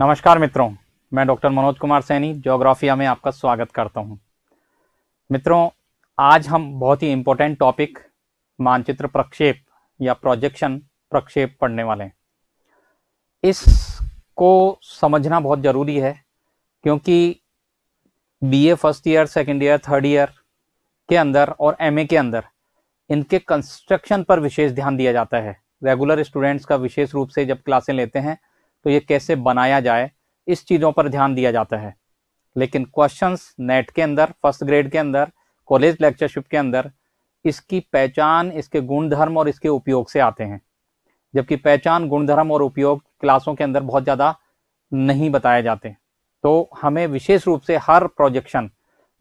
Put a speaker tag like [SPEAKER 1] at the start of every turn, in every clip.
[SPEAKER 1] नमस्कार मित्रों मैं डॉक्टर मनोज कुमार सैनी जोग्राफिया में आपका स्वागत करता हूं। मित्रों आज हम बहुत ही इम्पोर्टेंट टॉपिक मानचित्र प्रक्षेप या प्रोजेक्शन प्रक्षेप पढ़ने वाले हैं इसको समझना बहुत ज़रूरी है क्योंकि BA first year second year third year के अंदर और एमए के अंदर इनके कंस्ट्रक्शन पर विशेष ध्यान दिया जाता है रेगुलर स्टूडेंट्स का विशेष रूप से जब क्लासें लेते हैं तो ये कैसे बनाया जाए इस चीज़ों पर ध्यान दिया जाता है लेकिन क्वेश्चंस नेट के अंदर फर्स्ट ग्रेड के अंदर कॉलेज लेक्चरशिप के अंदर इसकी पहचान इसके गुणधर्म और इसके उपयोग से आते हैं जबकि पहचान गुणधर्म और उपयोग क्लासों के अंदर बहुत ज़्यादा नहीं बताए जाते तो हमें विशेष रूप से हर प्रोजेक्शन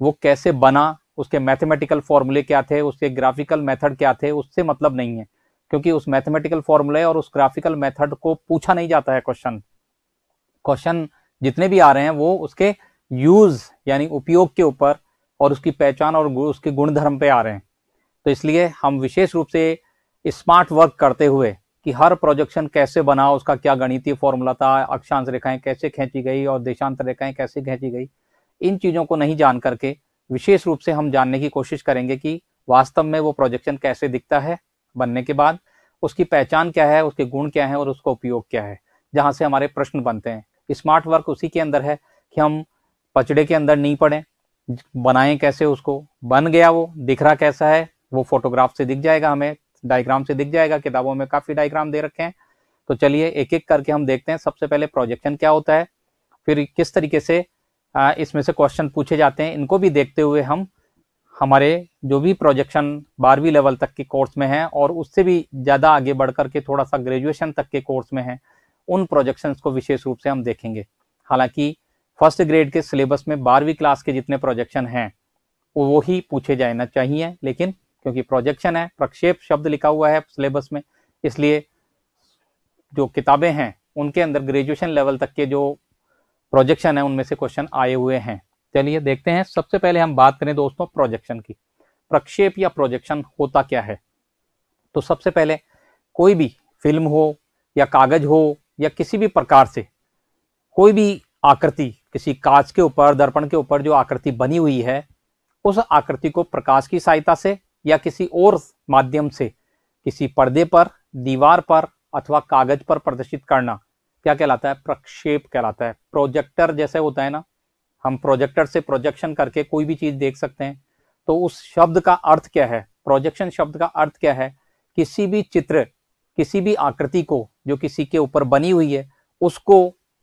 [SPEAKER 1] वो कैसे बना उसके मैथमेटिकल फॉर्मूले क्या थे उसके ग्राफिकल मेथड क्या थे उससे मतलब नहीं है क्योंकि उस मैथमेटिकल फॉर्मूले और उस ग्राफिकल मेथड को पूछा नहीं जाता है क्वेश्चन क्वेश्चन जितने भी आ रहे हैं वो उसके यूज यानी उपयोग के ऊपर और उसकी पहचान और उसके गुणधर्म पे आ रहे हैं तो इसलिए हम विशेष रूप से स्मार्ट वर्क करते हुए कि हर प्रोजेक्शन कैसे बना उसका क्या गणितीय फॉर्मूला था अक्षांश रेखाएं कैसे खींची गई और देशांत रेखाएं कैसे खींची गई इन चीज़ों को नहीं जान करके विशेष रूप से हम जानने की कोशिश करेंगे कि वास्तव में वो प्रोजेक्शन कैसे दिखता है बनने के बाद उसकी पहचान क्या है उसके गुण क्या है और उसका उपयोग क्या है जहाँ से हमारे प्रश्न बनते हैं स्मार्ट वर्क उसी के अंदर है कि हम पचड़े के अंदर नहीं पड़े बनाएं कैसे उसको बन गया वो दिख रहा कैसा है वो फोटोग्राफ से दिख जाएगा हमें डायग्राम से दिख जाएगा किताबों में काफ़ी डायग्राम दे रखे हैं तो चलिए एक एक करके हम देखते हैं सबसे पहले प्रोजेक्शन क्या होता है फिर किस तरीके से इसमें से क्वेश्चन पूछे जाते हैं इनको भी देखते हुए हम हमारे जो भी प्रोजेक्शन बारहवीं लेवल तक के कोर्स में हैं और उससे भी ज़्यादा आगे बढ़ कर के थोड़ा सा ग्रेजुएशन तक के कोर्स में हैं उन प्रोजेक्शंस को विशेष रूप से हम देखेंगे हालांकि फर्स्ट ग्रेड के सिलेबस में बारहवीं क्लास के जितने प्रोजेक्शन हैं वो ही पूछे जाना चाहिए लेकिन क्योंकि प्रोजेक्शन है प्रक्षेप शब्द लिखा हुआ है सिलेबस में इसलिए जो किताबें हैं उनके अंदर ग्रेजुएशन लेवल तक के जो प्रोजेक्शन है उनमें से क्वेश्चन आए हुए हैं चलिए देखते हैं सबसे पहले हम बात करें दोस्तों प्रोजेक्शन की प्रक्षेप या प्रोजेक्शन होता क्या है तो सबसे पहले कोई भी फिल्म हो या कागज हो या किसी भी प्रकार से कोई भी आकृति किसी कांच के ऊपर दर्पण के ऊपर जो आकृति बनी हुई है उस आकृति को प्रकाश की सहायता से या किसी और माध्यम से किसी पर्दे पर दीवार पर अथवा कागज पर प्रदर्शित करना क्या कहलाता है प्रक्षेप कहलाता है प्रोजेक्टर जैसे होता है ना हम प्रोजेक्टर से प्रोजेक्शन करके कोई भी चीज देख सकते हैं तो उस शब्द का अर्थ क्या है प्रोजेक्शन शब्द का अर्थ क्या है किसी भी चित्र किसी भी आकृति को जो किसी के ऊपर बनी हुई है उसको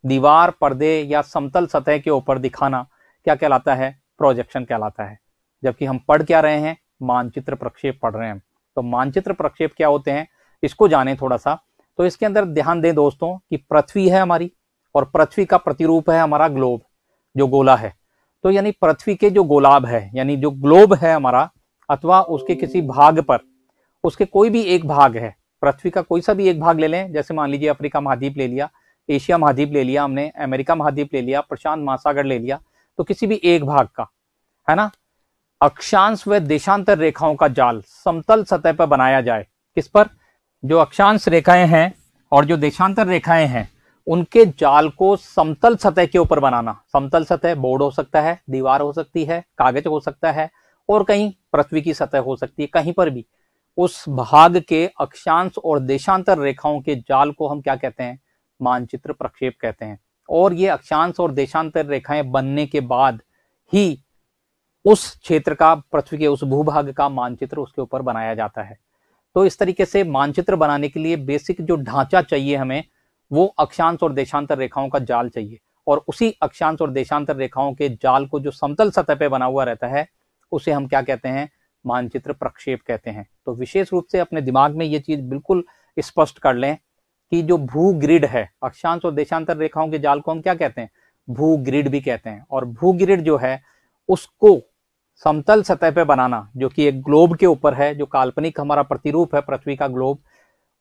[SPEAKER 1] दीवार पर्दे या समतल सतह के ऊपर दिखाना क्या कहलाता है प्रोजेक्शन कहलाता है जबकि हम पढ़ क्या रहे हैं मानचित्र प्रक्षेप पढ़ रहे हैं तो मानचित्र प्रक्षेप क्या होते हैं इसको जाने थोड़ा सा तो इसके अंदर ध्यान दें दोस्तों कि पृथ्वी है हमारी और पृथ्वी का प्रतिरूप है हमारा ग्लोब जो गोला है तो यानी पृथ्वी के जो गोलाब है यानी जो ग्लोब है हमारा अथवा उसके किसी भाग पर उसके कोई भी एक भाग है पृथ्वी का कोई सा भी एक भाग ले लें जैसे मान लीजिए अफ्रीका महाद्वीप ले लिया एशिया महाद्वीप ले लिया हमने अमेरिका महाद्वीप ले लिया प्रशांत महासागर ले लिया तो किसी भी एक भाग का है ना अक्षांश व देशांतर रेखाओं का जाल समतल सतह पर बनाया जाए किस पर जो अक्षांश रेखाएं हैं और जो देशांतर रेखाएं हैं उनके जाल को समतल सतह के ऊपर बनाना समतल सतह बोर्ड हो सकता है दीवार हो सकती है कागज हो सकता है और कहीं पृथ्वी की सतह हो सकती है कहीं पर भी उस भाग के अक्षांश और देशांतर रेखाओं के जाल को हम क्या कहते हैं मानचित्र प्रक्षेप कहते हैं और ये अक्षांश और देशांतर रेखाएं बनने के बाद ही उस क्षेत्र का पृथ्वी के उस भूभाग का मानचित्र उसके ऊपर बनाया जाता है तो इस तरीके से मानचित्र बनाने के लिए बेसिक जो ढांचा चाहिए हमें वो अक्षांश और देशांतर रेखाओं का जाल चाहिए और उसी अक्षांश और देशांतर रेखाओं के जाल को जो समतल सतह पर बना हुआ रहता है उसे हम क्या कहते हैं मानचित्र प्रक्षेप कहते हैं तो विशेष रूप से अपने दिमाग में ये चीज बिल्कुल स्पष्ट कर लें कि जो भू ग्रिड है अक्षांश और देशांतर रेखाओं के जाल को हम क्या कहते हैं भू ग्रिड भी कहते हैं और भू ग्रिड जो है उसको समतल सतह पे बनाना जो कि एक ग्लोब के ऊपर है जो काल्पनिक हमारा प्रतिरूप है पृथ्वी का ग्लोब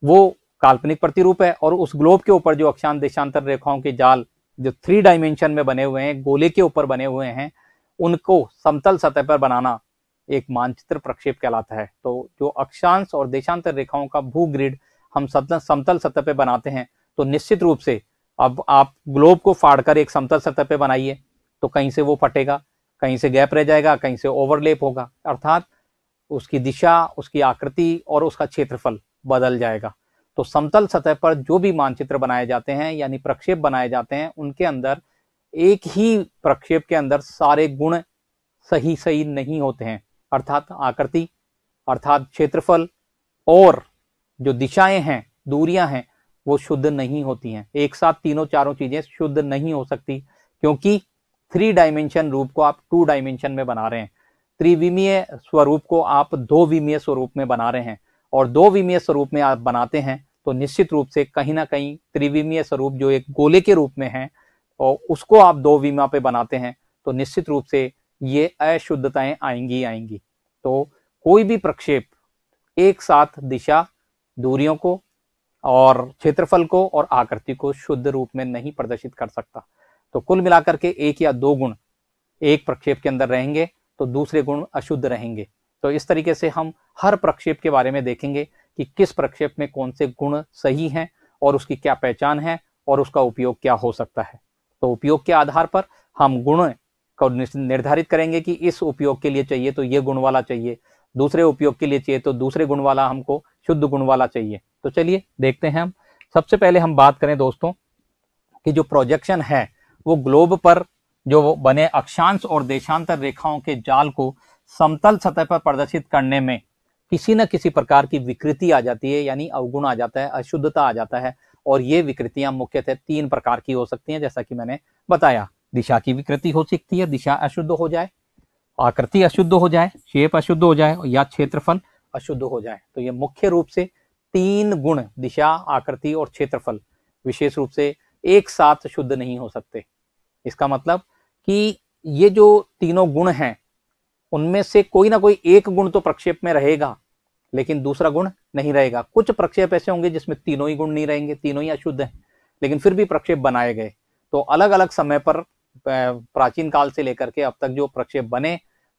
[SPEAKER 1] वो काल्पनिक प्रतिरूप है और उस ग्लोब के ऊपर जो अक्षां देशांतर रेखाओं के जाल जो थ्री डायमेंशन में बने हुए हैं गोले के ऊपर बने हुए हैं उनको समतल सतह पर बनाना एक मानचित्र प्रक्षेप कहलाता है तो जो अक्षांश और देशांतर रेखाओं का भू ग्रिड हम समतल सतह पर बनाते हैं तो निश्चित रूप से अब आप ग्लोब को फाड़कर एक समतल सतह पर बनाइए तो कहीं से वो फटेगा कहीं से गैप रह जाएगा कहीं से ओवरलेप होगा अर्थात उसकी दिशा उसकी आकृति और उसका क्षेत्रफल बदल जाएगा तो समतल सतह पर जो भी मानचित्र बनाए जाते हैं यानी प्रक्षेप बनाए जाते हैं उनके अंदर एक ही प्रक्षेप के अंदर सारे गुण सही सही नहीं होते हैं अर्थात आकृति अर्थात क्षेत्रफल और जो दिशाएं हैं दूरियां हैं वो शुद्ध नहीं होती हैं एक साथ तीनों चारों चीजें शुद्ध नहीं हो सकती क्योंकि थ्री डायमेंशन रूप को आप टू डायमेंशन में बना रहे हैं त्रिविमीय स्वरूप को आप दो विमीय स्वरूप में बना रहे हैं और दो विमीय स्वरूप में आप बनाते हैं तो निश्चित रूप से कहीं ना कहीं त्रिविमीय स्वरूप जो एक गोले के रूप में है और उसको आप दो विमा पे बनाते हैं तो निश्चित रूप से ये अशुद्धताएं आएंगी आएंगी तो कोई भी प्रक्षेप एक साथ दिशा दूरियों को और क्षेत्रफल को और आकृति को शुद्ध रूप में नहीं प्रदर्शित कर सकता तो कुल मिलाकर के एक या दो गुण एक प्रक्षेप के अंदर रहेंगे तो दूसरे गुण अशुद्ध रहेंगे तो इस तरीके से हम हर प्रक्षेप के बारे में देखेंगे कि किस प्रक्षेप में कौन से गुण सही हैं और उसकी क्या पहचान है और उसका उपयोग क्या हो सकता है तो उपयोग के आधार पर हम गुण को निर्धारित करेंगे कि इस उपयोग के लिए चाहिए तो ये गुण वाला चाहिए दूसरे उपयोग के लिए चाहिए तो दूसरे गुण वाला हमको शुद्ध गुण वाला चाहिए तो चलिए देखते हैं हम सबसे पहले हम बात करें दोस्तों कि जो प्रोजेक्शन है वो ग्लोब पर जो बने अक्षांश और देशांतर रेखाओं के जाल को समतल सतह पर प्रदर्शित करने में किसी न किसी प्रकार की विकृति आ जाती है यानी अवगुण आ जाता है अशुद्धता आ जाता है और ये विकृतियां मुख्यतः तीन प्रकार की हो सकती हैं जैसा कि मैंने बताया दिशा की विकृति हो सकती है दिशा अशुद्ध हो जाए आकृति अशुद्ध हो जाए शेप अशुद्ध हो जाए या क्षेत्रफल अशुद्ध हो जाए तो ये मुख्य रूप से तीन गुण दिशा आकृति और क्षेत्रफल विशेष रूप से एक साथ शुद्ध नहीं हो सकते इसका मतलब कि ये जो तीनों गुण हैं उनमें से कोई ना कोई एक गुण तो प्रक्षेप में रहेगा लेकिन दूसरा गुण नहीं रहेगा कुछ प्रक्षेप ऐसे होंगे जिसमें तीनों ही गुण नहीं रहेंगे तीनों ही अशुद्ध हैं लेकिन फिर भी प्रक्षेप बनाए गए तो अलग अलग समय पर प्राचीन काल से लेकर के अब तक जो प्रक्षेप बने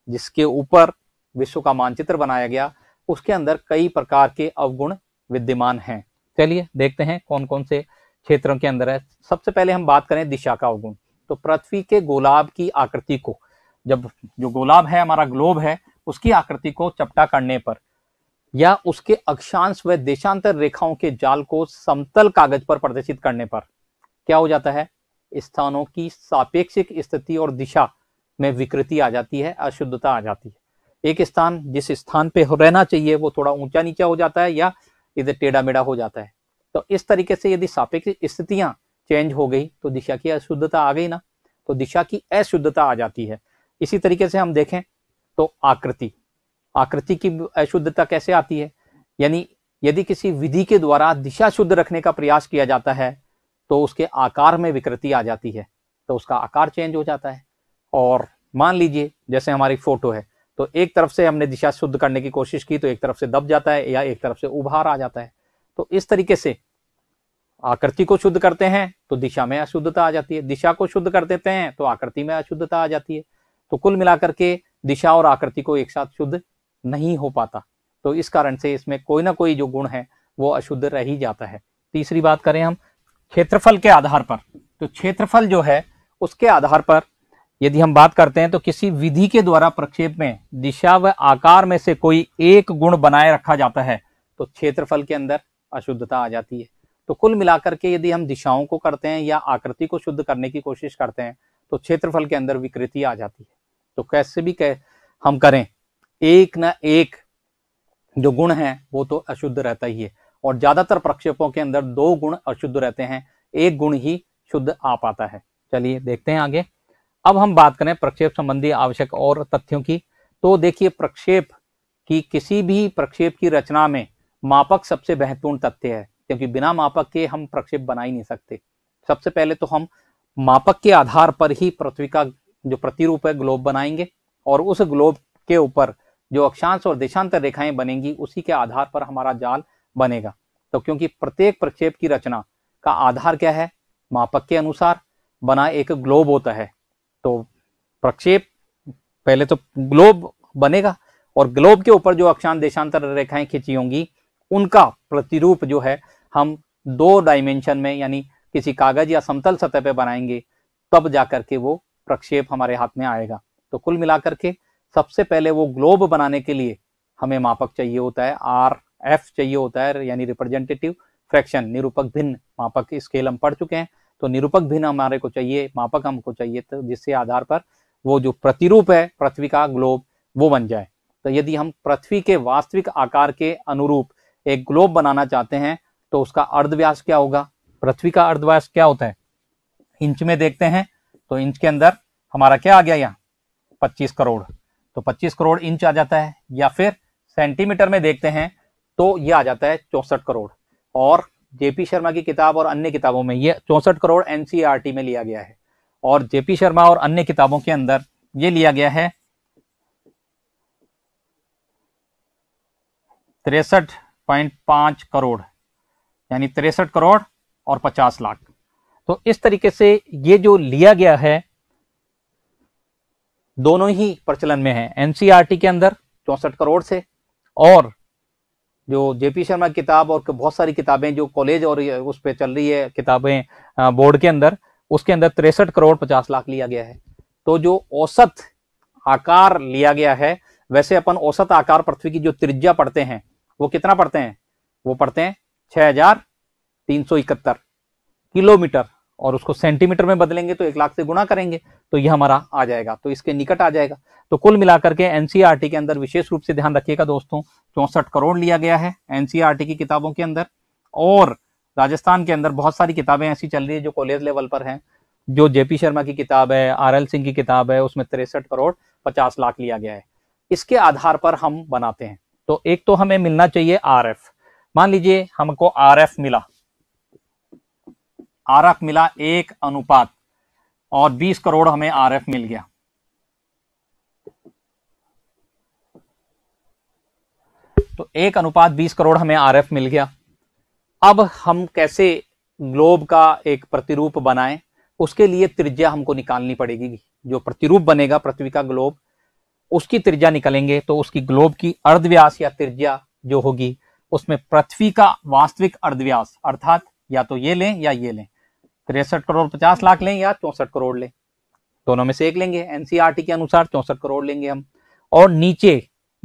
[SPEAKER 1] जिसके ऊपर विश्व का मानचित्र बनाया गया उसके अंदर कई प्रकार के अवगुण विद्यमान हैं चलिए देखते हैं कौन कौन से क्षेत्रों के अंदर है सबसे पहले हम बात करें दिशा का अवगुण तो पृथ्वी के गोलाब की आकृति को जब जो गोलाब है हमारा ग्लोब है उसकी आकृति को चपटा करने पर या उसके अक्षांश व देशांतर रेखाओं के जाल को समतल कागज पर प्रदर्शित करने पर क्या हो जाता है स्थानों की सापेक्षिक स्थिति और दिशा में विकृति आ जाती है अशुद्धता आ जाती है एक स्थान जिस स्थान पे रहना चाहिए वो थोड़ा ऊंचा नीचा हो जाता है या इधर टेढ़ा मेढ़ा हो जाता है तो इस तरीके से यदि सापेक्ष स्थितियां चेंज हो गई तो दिशा की अशुद्धता आ गई ना तो दिशा की अशुद्धता आ जाती है इसी तरीके से हम देखें तो आकृति आकृति की अशुद्धता कैसे आती है यानी यदि किसी विधि के द्वारा दिशा शुद्ध रखने का प्रयास किया जाता है तो उसके आकार में विकृति आ जाती है तो उसका आकार चेंज हो जाता है और मान लीजिए जैसे हमारी फोटो है तो एक तरफ से हमने दिशा शुद्ध करने की कोशिश की तो एक तरफ से दब जाता है या एक तरफ से उभार आ जाता है तो इस तरीके से आकृति को शुद्ध करते हैं तो दिशा में अशुद्धता आ जाती है दिशा को शुद्ध कर देते हैं तो आकृति में अशुद्धता आ जाती है तो कुल मिलाकर के दिशा और आकृति को एक साथ शुद्ध नहीं हो पाता तो इस कारण से इसमें कोई ना कोई जो गुण है वो अशुद्ध रह ही जाता है तीसरी बात करें हम क्षेत्रफल के आधार पर तो क्षेत्रफल जो है उसके आधार पर यदि हम बात करते हैं तो किसी विधि के द्वारा प्रक्षेप में दिशा व आकार में से कोई एक गुण बनाए रखा जाता है तो क्षेत्रफल के अंदर अशुद्धता आ जाती है तो कुल मिलाकर के यदि हम दिशाओं को करते हैं या आकृति को शुद्ध करने की कोशिश करते हैं तो क्षेत्रफल के अंदर विकृति आ जाती है तो कैसे भी कह हम करें एक ना एक जो गुण है वो तो अशुद्ध रहता ही है और ज्यादातर प्रक्षेपों के अंदर दो गुण अशुद्ध रहते हैं एक गुण ही शुद्ध आ पाता है चलिए देखते हैं आगे अब हम बात करें प्रक्षेप संबंधी आवश्यक और तथ्यों की तो देखिए प्रक्षेप की किसी भी प्रक्षेप की रचना में मापक सबसे महत्वपूर्ण तथ्य है क्योंकि बिना मापक के हम प्रक्षेप बना ही नहीं सकते सबसे पहले तो हम मापक के आधार पर ही पृथ्वी का जो प्रतिरूप है ग्लोब बनाएंगे और उस ग्लोब के ऊपर जो अक्षांश और देशांतर रेखाएं बनेंगी उसी के आधार पर हमारा जाल बनेगा तो क्योंकि प्रत्येक प्रक्षेप की रचना का आधार क्या है मापक के अनुसार बना एक ग्लोब होता है तो प्रक्षेप पहले तो ग्लोब बनेगा और ग्लोब के ऊपर जो अक्षांश देशांतर रेखाएं खींची होंगी उनका प्रतिरूप जो है हम दो डायमेंशन में यानी किसी कागज या समतल सतह पर बनाएंगे तब जाकर के वो प्रक्षेप हमारे हाथ में आएगा तो कुल मिलाकर के सबसे पहले वो ग्लोब बनाने के लिए हमें मापक चाहिए होता है आर एफ चाहिए होता है यानी रिप्रेजेंटेटिव फ्रैक्शन निरूपक भिन्न मापक स्केल हम पढ़ चुके हैं तो निरूपक भिन्न हमारे को चाहिए मापक हमको चाहिए तो जिसके आधार पर वो जो प्रतिरूप है पृथ्वी का ग्लोब वो बन जाए तो यदि हम पृथ्वी के वास्तविक आकार के अनुरूप एक ग्लोब बनाना चाहते हैं तो उसका अर्धव्यास क्या होगा पृथ्वी का अर्धव्यास क्या होता है इंच में देखते हैं तो इंच के अंदर हमारा क्या आ गया यहाँ पच्चीस करोड़ तो पच्चीस करोड़ इंच आ जाता है या फिर सेंटीमीटर में देखते हैं तो यह आ जाता है चौंसठ करोड़ और जेपी शर्मा की किताब और अन्य किताबों में ये चौंसठ करोड़ एनसीईआरटी में लिया गया है और जेपी शर्मा और अन्य किताबों के अंदर ये लिया गया है तिरसठ पॉइंट पांच करोड़ यानी तिरसठ करोड़ और पचास लाख तो इस तरीके से ये जो लिया गया है दोनों ही प्रचलन में है एनसीईआरटी e के अंदर चौसठ करोड़ से और जो जेपी शर्मा किताब और बहुत सारी किताबें जो कॉलेज और उस पर चल रही है किताबें बोर्ड के अंदर उसके अंदर तिरसठ करोड़ पचास लाख लिया गया है तो जो औसत आकार लिया गया है वैसे अपन औसत आकार पृथ्वी की जो त्रिज्या पढ़ते हैं वो कितना पढ़ते हैं वो पढ़ते हैं छह हजार तीन सौ इकहत्तर किलोमीटर और उसको सेंटीमीटर में बदलेंगे तो एक लाख से गुणा करेंगे तो ये हमारा आ जाएगा तो इसके निकट आ जाएगा तो कुल मिलाकर के एनसीईआरटी के अंदर विशेष रूप से ध्यान रखिएगा दोस्तों चौसठ करोड़ लिया गया है एनसीईआरटी की किताबों के अंदर और राजस्थान के अंदर बहुत सारी किताबें ऐसी चल रही है जो कॉलेज लेवल पर है जो जेपी शर्मा की किताब है आर एल सिंह की किताब है उसमें तिरसठ करोड़ पचास लाख लिया गया है इसके आधार पर हम बनाते हैं तो एक तो हमें मिलना चाहिए आर मान लीजिए हमको आर मिला आर एफ मिला एक अनुपात और 20 करोड़ हमें आर एफ मिल गया तो एक अनुपात 20 करोड़ हमें आर एफ मिल गया अब हम कैसे ग्लोब का एक प्रतिरूप बनाएं उसके लिए त्रिज्या हमको निकालनी पड़ेगी जो प्रतिरूप बनेगा पृथ्वी का ग्लोब उसकी त्रिज्या निकलेंगे तो उसकी ग्लोब की अर्धव्यास या त्रिज्या जो होगी उसमें पृथ्वी का वास्तविक अर्धव्यास अर्थात या तो ये लें या ये लें तिरसठ करोड़ पचास लाख लें या चौसठ करोड़ लें दोनों में से एक लेंगे एनसीआरटी e के अनुसार चौसठ करोड़ लेंगे हम और नीचे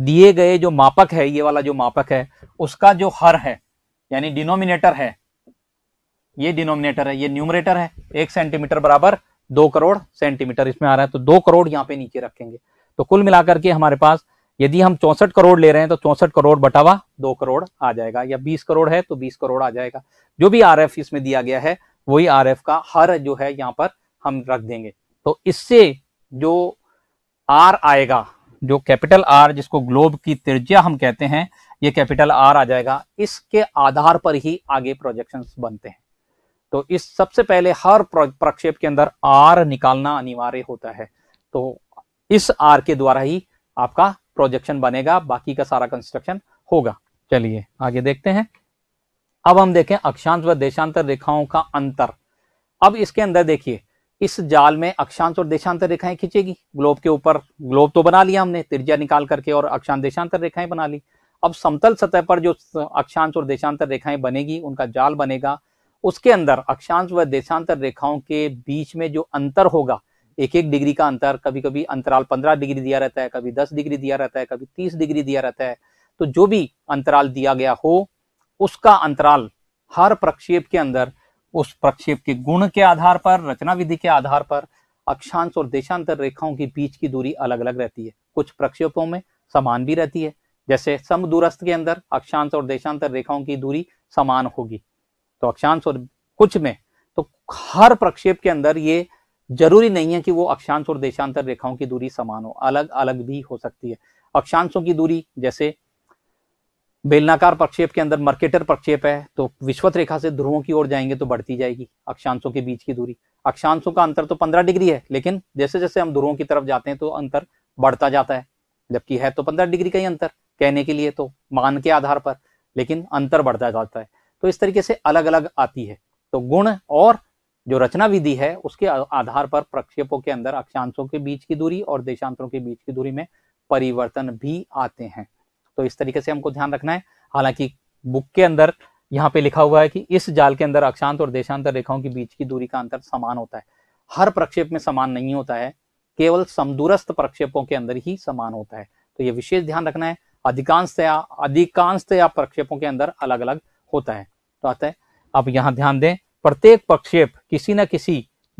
[SPEAKER 1] दिए गए जो मापक है ये वाला जो मापक है उसका जो हर है यानी डिनोमिनेटर है ये डिनोमिनेटर है ये न्यूमरेटर है एक सेंटीमीटर बराबर दो करोड़ सेंटीमीटर इसमें आ रहा है तो दो करोड़ यहाँ पे नीचे रखेंगे तो कुल मिलाकर के हमारे पास यदि हम चौसठ करोड़ ले रहे हैं तो चौसठ करोड़ बटावा दो करोड़ आ जाएगा या बीस करोड़ है तो बीस करोड़ आ जाएगा जो भी आर इसमें दिया गया है वही आर का हर जो है यहाँ पर हम रख देंगे तो इससे जो आर आएगा जो कैपिटल आर जिसको ग्लोब की त्रिज्या हम कहते हैं ये कैपिटल आर आ जाएगा इसके आधार पर ही आगे प्रोजेक्शंस बनते हैं तो इस सबसे पहले हर प्रक्षेप के अंदर आर निकालना अनिवार्य होता है तो इस आर के द्वारा ही आपका प्रोजेक्शन बनेगा बाकी का सारा कंस्ट्रक्शन होगा चलिए आगे देखते हैं अब हम देखें अक्षांश व देशांतर रेखाओं का अंतर अब इसके अंदर देखिए इस जाल में अक्षांश और देशांतर रेखाएं खींचेगी ग्लोब के ऊपर ग्लोब तो बना लिया हमने त्रिज्या निकाल करके और अक्षांश देशांतर रेखाएं बना ली अब समतल सतह पर जो अक्षांश और देशांतर रेखाएं बनेगी उनका जाल बनेगा उसके अंदर अक्षांश व देशांतर रेखाओं के बीच में जो अंतर होगा एक एक डिग्री का अंतर कभी कभी अंतराल पंद्रह डिग्री दिया रहता है कभी दस डिग्री दिया रहता है कभी तीस डिग्री दिया रहता है तो जो भी अंतराल दिया गया हो उसका अंतराल हर प्रक्षेप के अंदर उस प्रक्षेप के गुण के आधार पर रचना विधि के आधार पर अक्षांश और देशांतर रेखाओं के बीच की दूरी अलग अलग रहती है कुछ प्रक्षेपों में समान भी रहती है जैसे सम दूरस्थ के अंदर अक्षांश और देशांतर रेखाओं की दूरी समान होगी तो अक्षांश और कुछ में तो हर प्रक्षेप के अंदर ये जरूरी नहीं है कि वो अक्षांश और देशांतर रेखाओं की दूरी समान हो अलग अलग भी हो सकती है अक्षांशों की दूरी जैसे बेलनाकार प्रक्षेप के अंदर मर्केटर प्रक्षेप है तो विश्वत रेखा से ध्रुवों की ओर जाएंगे तो बढ़ती जाएगी अक्षांशों के बीच की दूरी अक्षांशों का अंतर तो पंद्रह डिग्री है लेकिन जैसे जैसे हम ध्रुवों की तरफ जाते हैं तो अंतर बढ़ता जाता है जबकि है तो पंद्रह डिग्री का ही अंतर कहने के लिए तो मान के आधार पर लेकिन अंतर बढ़ता जाता है तो इस तरीके से अलग अलग आती है तो गुण और जो रचना विधि है उसके आधार पर प्रक्षेपों के अंदर अक्षांशों के बीच की दूरी और देशांतरों के बीच की दूरी में परिवर्तन भी आते हैं तो इस तरीके से हमको ध्यान रखना है हालांकि बुक के अंदर यहाँ पे लिखा हुआ है कि इस जाल के अंदर अक्षांत और देशांतर रेखाओं के बीच की दूरी का अंतर समान होता है हर प्रक्षेप में समान नहीं होता है केवल समदूरस्थ प्रक्षेपों के अंदर ही समान होता है तो ये विशेष ध्यान रखना है अधिकांशतया अधिकांशतया प्रक्षेपों के अंदर अलग अलग होता है तो आता है आप यहाँ ध्यान दें प्रत्येक प्रक्षेप किसी न किसी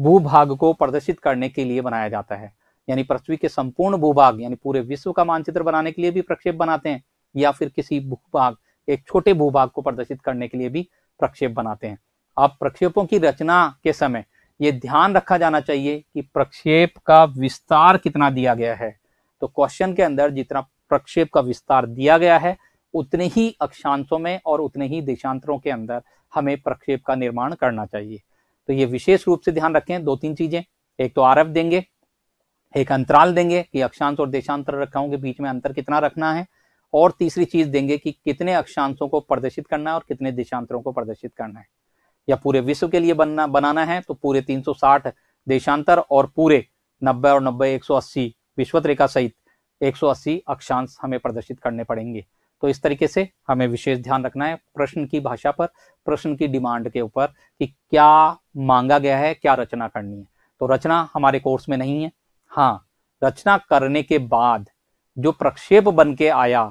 [SPEAKER 1] भूभाग को प्रदर्शित करने के लिए बनाया जाता है यानी पृथ्वी के संपूर्ण भूभाग यानी पूरे विश्व का मानचित्र बनाने के लिए भी प्रक्षेप बनाते हैं या फिर किसी भूभाग एक छोटे भूभाग को प्रदर्शित करने के लिए भी प्रक्षेप बनाते हैं अब प्रक्षेपों की रचना के समय ये ध्यान रखा जाना चाहिए कि प्रक्षेप का विस्तार कितना दिया गया है तो क्वेश्चन के अंदर जितना प्रक्षेप का विस्तार दिया गया है उतने ही अक्षांशों में और उतने ही देशांतरों के अंदर हमें प्रक्षेप का निर्माण करना चाहिए तो ये विशेष रूप से ध्यान रखें दो तीन चीजें एक तो आरएफ देंगे एक अंतराल देंगे कि अक्षांश और देशांतर रेखाओं के बीच में अंतर कितना रखना है और तीसरी चीज देंगे कि कितने अक्षांशों को प्रदर्शित करना है और कितने देशांतरों को प्रदर्शित करना है या पूरे विश्व के लिए बनना बनाना है तो पूरे 360 देशांतर और पूरे 90 और 90 180 विश्वत रेखा सहित 180 अक्षांश हमें प्रदर्शित करने पड़ेंगे तो इस तरीके से हमें विशेष ध्यान रखना है प्रश्न की भाषा पर प्रश्न की डिमांड के ऊपर कि क्या मांगा गया है क्या रचना करनी है तो रचना हमारे कोर्स में नहीं है हाँ रचना करने के बाद जो प्रक्षेप बन के आया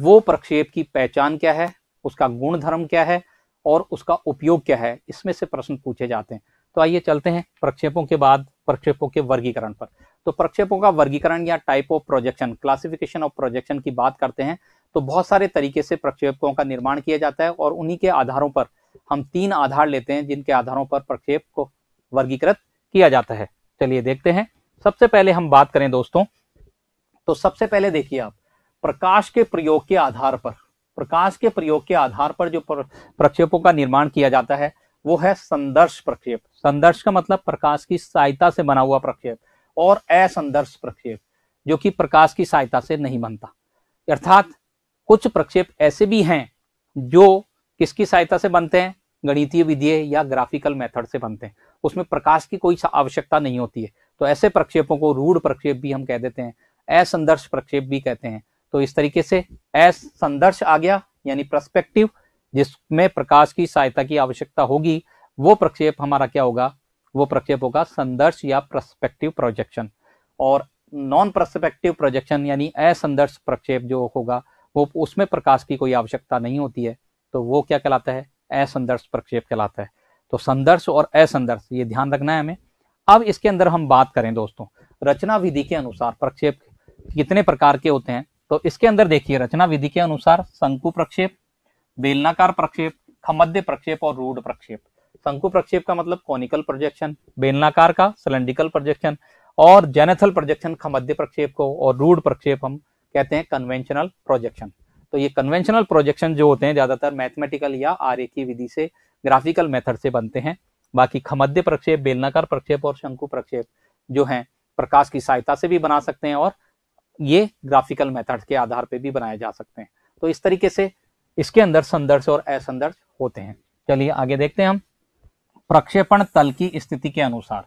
[SPEAKER 1] वो प्रक्षेप की पहचान क्या है उसका गुण धर्म क्या है और उसका उपयोग क्या है इसमें से प्रश्न पूछे जाते हैं तो आइए चलते हैं प्रक्षेपों के बाद प्रक्षेपों के वर्गीकरण पर तो प्रक्षेपों का वर्गीकरण या type of projection classification of projection की बात करते हैं तो बहुत सारे तरीके से प्रक्षेपकों का निर्माण किया जाता है और उन्हीं के आधारों पर हम तीन आधार लेते हैं जिनके आधारों पर प्रक्षेप को वर्गीकृत किया जाता है चलिए देखते हैं सबसे पहले हम बात करें दोस्तों तो सबसे पहले देखिए आप प्रकाश के प्रयोग के आधार पर प्रकाश के प्रयोग के आधार पर जो प्रक्षेपों का निर्माण किया जाता है वो है संदर्श प्रक्षेप संदर्श का मतलब प्रकाश की सहायता से बना हुआ प्रक्षेप और असंदर्श प्रक्षेप जो कि प्रकाश की सहायता से नहीं बनता अर्थात कुछ प्रक्षेप ऐसे भी हैं जो किसकी सहायता से बनते हैं गणितीय विधि या ग्राफिकल मेथड से बनते हैं उसमें प्रकाश की कोई आवश्यकता नहीं होती है तो ऐसे प्रक्षेपों को रूढ़ प्रक्षेप भी हम कह देते हैं असंदर्श प्रक्षेप भी कहते हैं तो इस तरीके से असंदर्श आ गया यानी प्रस्पेक्टिव जिसमें प्रकाश की सहायता की आवश्यकता होगी वो प्रक्षेप हमारा क्या होगा वो प्रक्षेप होगा संदर्श या प्रस्पेक्टिव प्रोजेक्शन और नॉन प्रस्पेक्टिव प्रोजेक्शन यानी असंदर्श प्रक्षेप जो होगा वो उसमें प्रकाश की कोई आवश्यकता नहीं होती है तो वो क्या कहलाता है असंदर्श प्रक्षेप कहलाता है तो संदर्श और असंदर्श ये ध्यान रखना है हमें अब इसके अंदर हम बात करें दोस्तों रचना विधि के अनुसार प्रक्षेप कितने प्रकार के होते हैं तो इसके अंदर देखिए रचना विधि के अनुसार शंकु प्रक्षेप बेलनाकार प्रक्षेप खमध्य प्रक्षेप और रूढ़ प्रक्षेप शंकु प्रक्षेप का मतलब कॉनिकल प्रोजेक्शन बेलनाकार का सिलेंडिकल प्रोजेक्शन और जेनेथल प्रोजेक्शन खमध्य प्रक्षेप को और रूढ़ प्रक्षेप हम कहते हैं कन्वेंशनल प्रोजेक्शन तो ये कन्वेंशनल प्रोजेक्शन जो होते हैं ज़्यादातर मैथमेटिकल या आर्य की विधि से ग्राफिकल मेथड से बनते हैं बाकी खमध्य प्रक्षेप बेलनाकार प्रक्षेप और शंकु प्रक्षेप जो हैं प्रकाश की सहायता से भी बना सकते हैं और ये ग्राफिकल मेथड के आधार पर भी बनाए जा सकते हैं तो इस तरीके से इसके अंदर संदर्श और असंदर्श होते हैं चलिए आगे देखते हैं हम प्रक्षेपण तल की स्थिति के अनुसार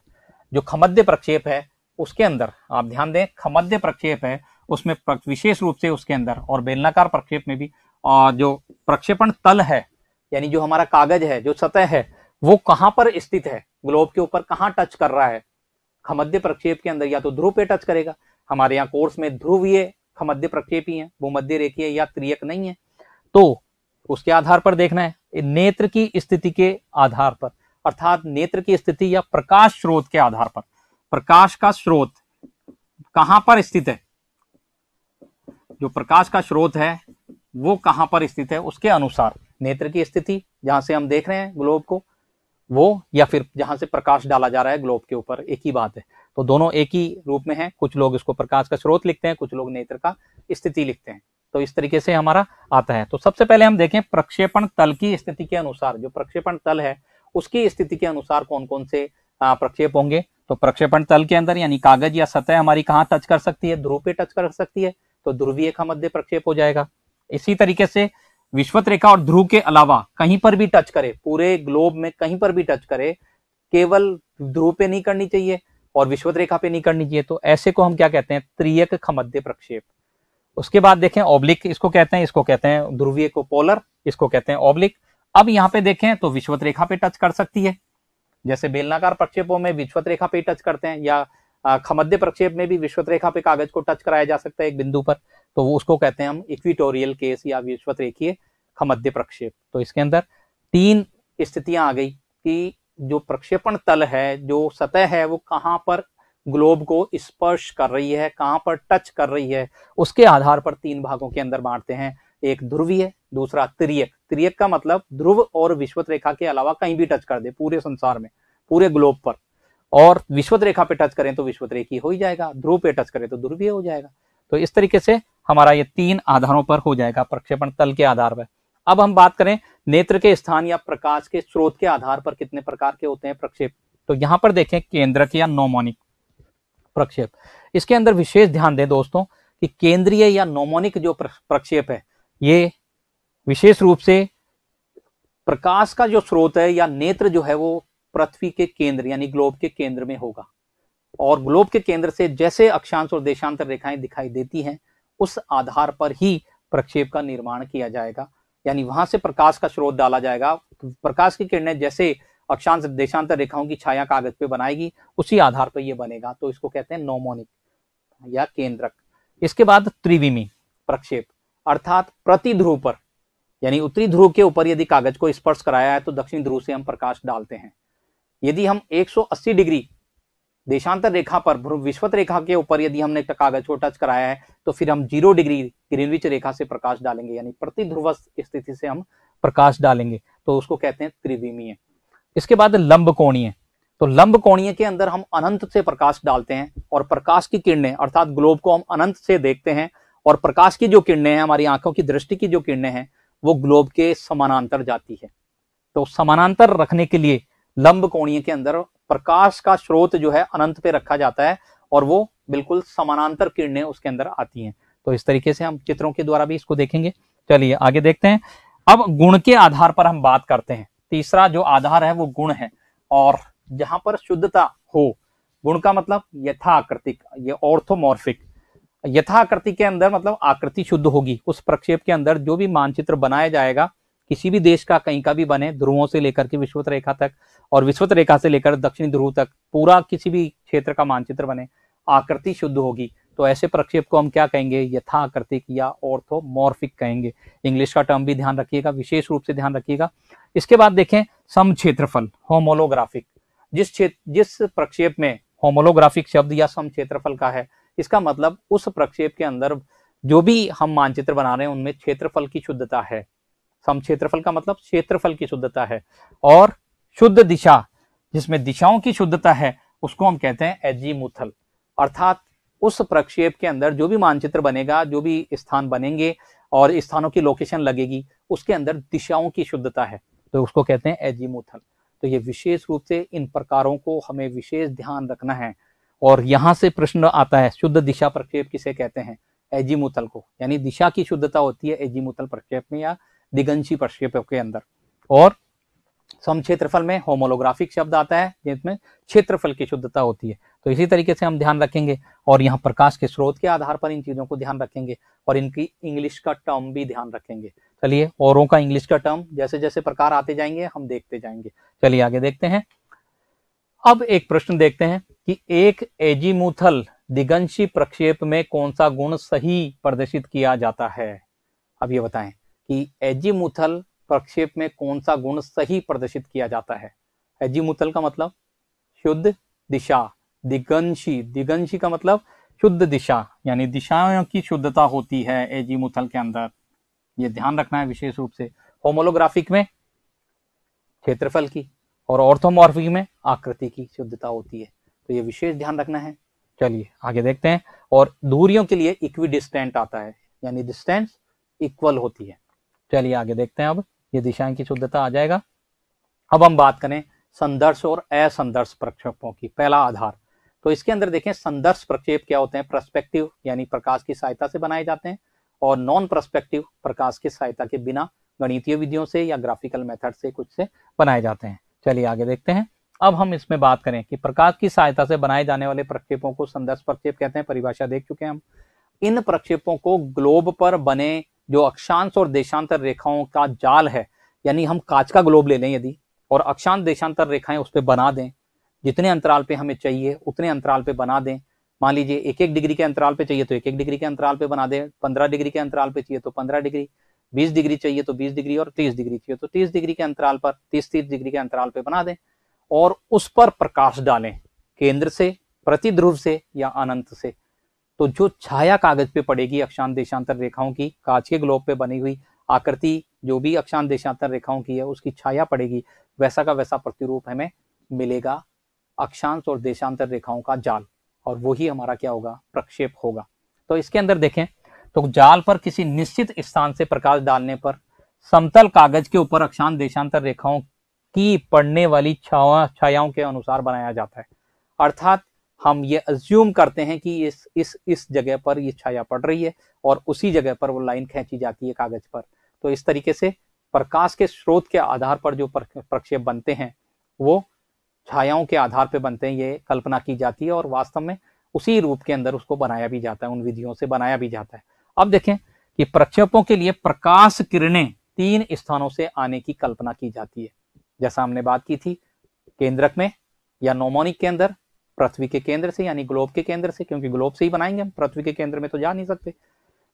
[SPEAKER 1] जो खमध्य प्रक्षेप है उसके अंदर आप ध्यान दें खमध्य प्रक्षेप है उसमें विशेष रूप से उसके अंदर और बेलनाकार प्रक्षेप में भी जो प्रक्षेपण तल है यानी जो हमारा कागज है जो सतह है वो कहाँ पर स्थित है ग्लोब के ऊपर कहाँ टच कर रहा है खमध्य प्रक्षेप के अंदर या तो ध्रुव पे टच करेगा हमारे यहाँ कोर्स में ध्रुवीय खमध्य प्रक्षेप ही है भूमध्य रेखीय या त्रियक नहीं है तो उसके आधार पर देखना है नेत्र की स्थिति के आधार पर अर्थात नेत्र की स्थिति या प्रकाश स्रोत के आधार पर प्रकाश का स्रोत कहां पर स्थित है जो प्रकाश का स्रोत है वो कहाँ पर स्थित है उसके अनुसार नेत्र की स्थिति जहाँ से हम देख रहे हैं ग्लोब को वो या फिर जहाँ से प्रकाश डाला जा रहा है ग्लोब के ऊपर एक ही बात है तो दोनों एक ही रूप में है कुछ लोग इसको प्रकाश का स्रोत लिखते हैं कुछ लोग नेत्र का स्थिति लिखते हैं तो इस तरीके से हमारा आता है तो सबसे पहले हम देखें प्रक्षेपण तल की स्थिति के अनुसार जो प्रक्षेपण तल है उसकी स्थिति के अनुसार कौन कौन से प्रक्षेप होंगे तो प्रक्षेपण तल के अंदर यानी कागज या सतह हमारी कहाँ टच कर सकती है ध्रुव पे टच कर सकती है तो ध्रुवीय का मध्य प्रक्षेप हो जाएगा इसी तरीके से विश्वत रेखा और ध्रुव के अलावा कहीं पर भी टच करे पूरे ग्लोब में कहीं पर भी टच करे केवल ध्रुव पे नहीं करनी चाहिए और विश्वत रेखा पे नहीं करनी चाहिए तो ऐसे को हम क्या कहते हैं त्रियक खमध्य प्रक्षेप उसके बाद देखें ओब्लिक इसको कहते हैं इसको कहते हैं ध्रुवीय को पोलर इसको कहते हैं ओब्लिक अब यहां पे देखें तो विश्वत रेखा पे टच कर सकती है जैसे बेलनाकार प्रक्षेपों में विश्वत रेखा पे टच करते हैं या खमध्य प्रक्षेप में भी विश्वत रेखा पे कागज को टच कराया जा सकता है एक बिंदु पर तो वो उसको कहते हैं हम इक्विटोरियल केस या विश्वत रेखीय खमध्य प्रक्षेप तो इसके अंदर तीन स्थितियां आ गई कि जो प्रक्षेपण तल है जो सतह है वो कहाँ पर ग्लोब को स्पर्श कर रही है कहाँ पर टच कर रही है उसके आधार पर तीन भागों के अंदर बांटते हैं एक ध्रुवीय दूसरा त्रियक त्रियक का मतलब ध्रुव और विश्वत रेखा के अलावा कहीं भी टच कर दे पूरे संसार में पूरे ग्लोब पर और विश्वत रेखा पे टच करें तो विश्वत रेखी हो ही जाएगा ध्रुव पे टच करें तो ध्रुवीय हो जाएगा तो इस तरीके से हमारा ये तीन आधारों पर हो जाएगा प्रक्षेपण तल के आधार पर अब हम बात करें नेत्र के स्थान या प्रकाश के स्रोत के आधार पर कितने प्रकार के होते हैं प्रक्षेप तो यहां पर देखें केंद्रक या नोमोनिक प्रक्षेप इसके अंदर विशेष ध्यान दें दोस्तों कि केंद्रीय या नोमोनिक जो प्रक्षेप है ये विशेष रूप से प्रकाश का जो स्रोत है या नेत्र जो है वो पृथ्वी के केंद्र यानी ग्लोब के केंद्र में होगा और ग्लोब के केंद्र से जैसे अक्षांश और देशांतर रेखाएं दिखाई देती हैं उस आधार पर ही प्रक्षेप का निर्माण किया जाएगा यानी वहां से प्रकाश का स्रोत डाला जाएगा तो प्रकाश की किरणें जैसे अक्षांश देशांतर रेखाओं की छाया कागज पे बनाएगी उसी आधार पर यह बनेगा तो इसको कहते हैं नोमोनिक या केंद्रक इसके बाद त्रिविमी प्रक्षेप अर्थात प्रति ध्रुव पर यानी उत्तरी ध्रुव के ऊपर यदि कागज को स्पर्श कराया है तो दक्षिण ध्रुव से हम प्रकाश डालते हैं यदि हम 180 डिग्री देशांतर रेखा पर ध्रुव विश्वत रेखा के ऊपर यदि हमने कागज को टच कराया है तो फिर हम जीरो डिग्री ग्रीनविच रेखा से प्रकाश डालेंगे यानी ध्रुव स्थिति से हम प्रकाश डालेंगे तो उसको कहते हैं त्रिविमीय इसके बाद लंब कोणीय तो लंब कोणीय के अंदर हम अनंत से प्रकाश डालते हैं और प्रकाश की किरणें अर्थात ग्लोब को हम अनंत से देखते हैं और प्रकाश की जो किरणें हैं हमारी आंखों की दृष्टि की जो किरणें हैं वो ग्लोब के समानांतर जाती है तो समानांतर रखने के लिए लंब कोणीय के अंदर प्रकाश का स्रोत जो है अनंत पे रखा जाता है और वो बिल्कुल समानांतर किरणें उसके अंदर आती हैं तो इस तरीके से हम चित्रों के द्वारा भी इसको देखेंगे चलिए आगे देखते हैं अब गुण के आधार पर हम बात करते हैं तीसरा जो आधार है वो गुण है और जहां पर शुद्धता हो गुण का मतलब यथाकृतिक ये ऑर्थोमोर्फिक यथाकृति के अंदर मतलब आकृति शुद्ध होगी उस प्रक्षेप के अंदर जो भी मानचित्र बनाया जाएगा किसी भी देश का कहीं का भी बने ध्रुवों से लेकर के विश्वत रेखा तक और विश्वत रेखा से लेकर दक्षिणी ध्रुव तक पूरा किसी भी क्षेत्र का मानचित्र बने आकृति शुद्ध होगी तो ऐसे प्रक्षेप को हम क्या कहेंगे आकृतिक या ऑर्थोमॉर्फिक कहेंगे इंग्लिश का टर्म भी ध्यान रखिएगा विशेष रूप से ध्यान रखिएगा इसके बाद देखें सम क्षेत्रफल होमोलोग्राफिक जिस क्षेत्र जिस प्रक्षेप में होमोलोग्राफिक शब्द या सम क्षेत्रफल का है इसका मतलब उस प्रक्षेप के अंदर जो भी हम मानचित्र बना रहे हैं उनमें क्षेत्रफल की शुद्धता है सम क्षेत्रफल का मतलब क्षेत्रफल की शुद्धता है और शुद्ध दिशा जिसमें दिशाओं की शुद्धता है उसको हम कहते हैं मुथल अर्थात उस प्रक्षेप के अंदर जो भी मानचित्र बनेगा जो भी स्थान बनेंगे और स्थानों की लोकेशन लगेगी उसके अंदर दिशाओं की शुद्धता है तो उसको कहते हैं मुथल तो ये विशेष रूप से इन प्रकारों को हमें विशेष ध्यान रखना है और यहाँ से प्रश्न आता है शुद्ध दिशा प्रक्षेप किसे कहते हैं मुथल को यानी दिशा की शुद्धता होती है एजीमुथल प्रक्षेप में या दिगंशी प्रक्षेप के अंदर और सम क्षेत्रफल में होमोलोग्राफिक शब्द आता है जिसमें क्षेत्रफल की शुद्धता होती है तो इसी तरीके से हम ध्यान रखेंगे और यहाँ प्रकाश के स्रोत के आधार पर इन चीज़ों को ध्यान रखेंगे और इनकी इंग्लिश का टर्म भी ध्यान रखेंगे चलिए औरों का इंग्लिश का टर्म जैसे जैसे प्रकार आते जाएंगे हम देखते जाएंगे चलिए आगे देखते हैं अब एक प्रश्न देखते हैं कि एक एजीमूथल दिगंशी प्रक्षेप में कौन सा गुण सही प्रदर्शित किया जाता है अब ये बताएं कि एजीमूथल प्रक्षेप में कौन सा गुण सही प्रदर्शित किया जाता है एजीमुतल का मतलब शुद्ध दिशा दिगंशी दिगंशी का मतलब शुद्ध दिशा यानी दिशाओं की शुद्धता होती है एजीमुथल के अंदर ये ध्यान रखना है विशेष रूप से होमोलोग्राफिक में क्षेत्रफल की और ऑर्थोमॉर्फिक में आकृति की शुद्धता होती है तो ये विशेष ध्यान रखना है चलिए आगे देखते हैं और दूरियों के लिए इक्वी डिस्टेंट आता है यानी डिस्टेंस इक्वल होती है चलिए आगे देखते हैं अब ये दिशाएं की शुद्धता आ जाएगा अब हम बात करें संदर्श और असंदर्श प्रक्षेपों की पहला आधार तो इसके अंदर देखें संदर्श प्रक्षेप क्या होते हैं प्रस्पेक्टिव यानी प्रकाश की सहायता से बनाए जाते हैं और नॉन प्रस्पेक्टिव प्रकाश की सहायता के बिना गणितीय विधियों से या ग्राफिकल मेथड से कुछ से बनाए जाते हैं चलिए आगे देखते हैं अब हम इसमें बात करें कि प्रकाश की सहायता से बनाए जाने वाले प्रक्षेपों को संदर्श प्रक्षेप कहते हैं परिभाषा देख चुके हैं हम इन प्रक्षेपों को ग्लोब पर बने जो अक्षांश और देशांतर रेखाओं का जाल है यानी हम कांच का ग्लोब ले लें यदि और अक्षांश देशांतर रेखाएं उस पर बना दें जितने अंतराल पे हमें चाहिए उतने अंतराल पे बना दें मान लीजिए एक एक डिग्री के अंतराल पे चाहिए तो एक एक डिग्री के अंतराल पे बना दें पंद्रह डिग्री के अंतराल पे चाहिए तो पंद्रह डिग्री बीस डिग्री चाहिए तो बीस डिग्री और तीस डिग्री चाहिए तो तीस डिग्री के अंतराल पर तीस तीस डिग्री के अंतराल पे बना दें और उस पर प्रकाश डालें केंद्र से प्रतिध्रुव से या अनंत से तो जो छाया कागज पे पड़ेगी अक्षांत देशांतर रेखाओं की कांच के ग्लोब पे बनी हुई आकृति जो भी अक्षांत देशांतर रेखाओं की है उसकी छाया पड़ेगी वैसा का वैसा प्रतिरूप हमें मिलेगा अक्षांश और देशांतर रेखाओं का जाल और वही हमारा क्या होगा प्रक्षेप होगा तो इसके अंदर देखें तो जाल पर किसी निश्चित स्थान से प्रकाश डालने पर समतल कागज के ऊपर अक्षांत देशांतर रेखाओं की पड़ने वाली छाया छायाओं के अनुसार बनाया जाता है अर्थात हम ये अज्यूम करते हैं कि इस इस इस जगह पर ये छाया पड़ रही है और उसी जगह पर वो लाइन खींची जाती है कागज पर तो इस तरीके से प्रकाश के स्रोत के आधार पर जो प्रक्षेप बनते हैं वो छायाओं के आधार पर बनते हैं ये कल्पना की जाती है और वास्तव में उसी रूप के अंदर उसको बनाया भी जाता है उन विधियों से बनाया भी जाता है अब देखें कि प्रक्षेपों के लिए प्रकाश किरणें तीन स्थानों से आने की कल्पना की जाती है जैसा हमने बात की थी केंद्रक में या नोमोनिक के अंदर पृथ्वी के केंद्र से यानी ग्लोब के केंद्र से क्योंकि ग्लोब से ही बनाएंगे हम पृथ्वी के केंद्र में तो जा नहीं सकते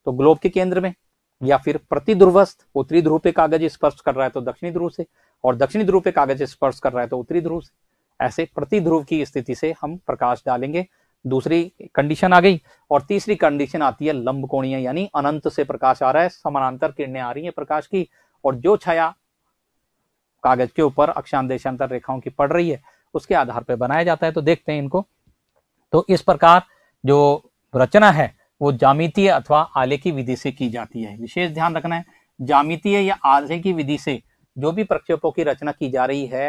[SPEAKER 1] तो ग्लोब के केंद्र में या फिर प्रति ध्रुवस्थ उत्तरी ध्रुव पे कागज स्पर्श कर रहा है तो दक्षिणी ध्रुव से और दक्षिणी ध्रुव पे कागज स्पर्श कर रहा है तो उत्तरी ध्रुव से ऐसे प्रति ध्रुव की स्थिति से हम प्रकाश डालेंगे दूसरी कंडीशन आ गई और तीसरी कंडीशन आती है लंब कोणीय यानी अनंत से प्रकाश आ रहा है समानांतर किरणें आ रही है प्रकाश की और जो छाया कागज के ऊपर अक्षांत देशांतर रेखाओं की पड़ रही है उसके आधार पर बनाया जाता है तो देखते हैं इनको तो इस प्रकार जो रचना है वो जामितीय अथवा आले की विधि से की जाती है विशेष ध्यान रखना है जामितीय या आले की विधि से जो भी प्रक्षेपों की रचना की जा रही है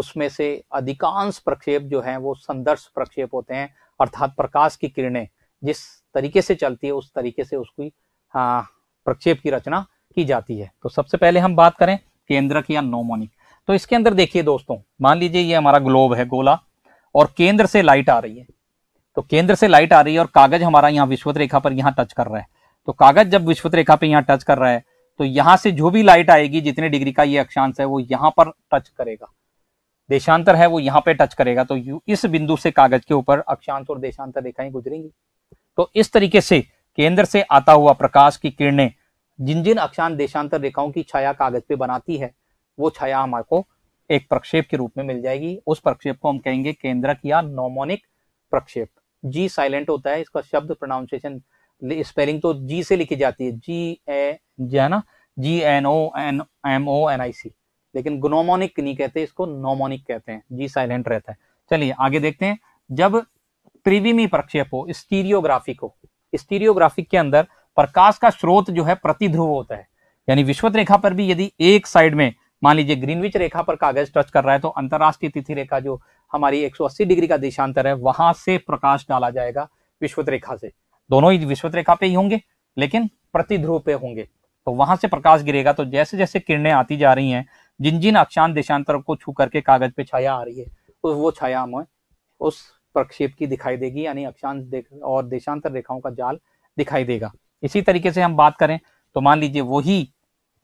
[SPEAKER 1] उसमें से अधिकांश प्रक्षेप जो है वो संदर्श प्रक्षेप होते हैं अर्थात प्रकाश की किरणें जिस तरीके से चलती है उस तरीके से उसकी हाँ, प्रक्षेप की रचना की जाती है तो सबसे पहले हम बात करें केंद्रक या नोमोनिक तो इसके अंदर देखिए दोस्तों मान लीजिए ये हमारा ग्लोब है गोला और केंद्र से लाइट आ रही है तो केंद्र से लाइट आ रही है और कागज हमारा यहाँ विश्वत रेखा पर यहाँ टच कर रहा है तो कागज जब विश्वत रेखा पर यहाँ टच कर रहा है तो यहाँ से जो भी लाइट आएगी जितने डिग्री का ये अक्षांश है वो यहाँ पर टच करेगा देशांतर है वो यहाँ पे टच करेगा तो इस बिंदु से कागज के ऊपर अक्षांश और देशांतर रेखाएं गुजरेंगी तो इस तरीके से केंद्र से आता हुआ प्रकाश की किरणें जिन जिन अक्षांश देशांतर रेखाओं की छाया कागज पे बनाती है वो छाया हमारे को एक प्रक्षेप के रूप में मिल जाएगी उस प्रक्षेप को हम कहेंगे केंद्रक या नोमोनिक प्रक्षेप जी साइलेंट होता है इसका शब्द प्रोनाउंसिएशन स्पेलिंग तो जी से लिखी जाती है जी ए है ना G N O M O N I C सी लेकिन गुनोमोनिक नहीं कहते इसको नोमोनिक कहते हैं जी साइलेंट रहता है चलिए आगे देखते हैं जब त्रिविमी प्रक्षेप हो स्टीरियोग्राफिक हो स्टीरियोग्राफिक के अंदर प्रकाश का स्रोत जो है प्रतिध्रुव होता है यानी विश्वत रेखा पर भी यदि एक साइड में मान लीजिए ग्रीनविच रेखा पर कागज टच कर रहा है तो अंतरराष्ट्रीय तिथि रेखा जो हमारी 180 डिग्री का देशांतर है वहां से प्रकाश डाला जाएगा विश्वत रेखा से दोनों ही विश्वत रेखा पे ही होंगे लेकिन प्रतिध्रुव पे होंगे तो वहां से प्रकाश गिरेगा तो जैसे जैसे किरणें आती जा रही हैं जिन जिन अक्षांत देशांतर को छू करके कागज पे छाया आ रही है तो वो छाया हमें उस प्रक्षेप की दिखाई देगी यानी अक्षांत और देशांतर रेखाओं का जाल दिखाई देगा इसी तरीके से हम बात करें तो मान लीजिए वही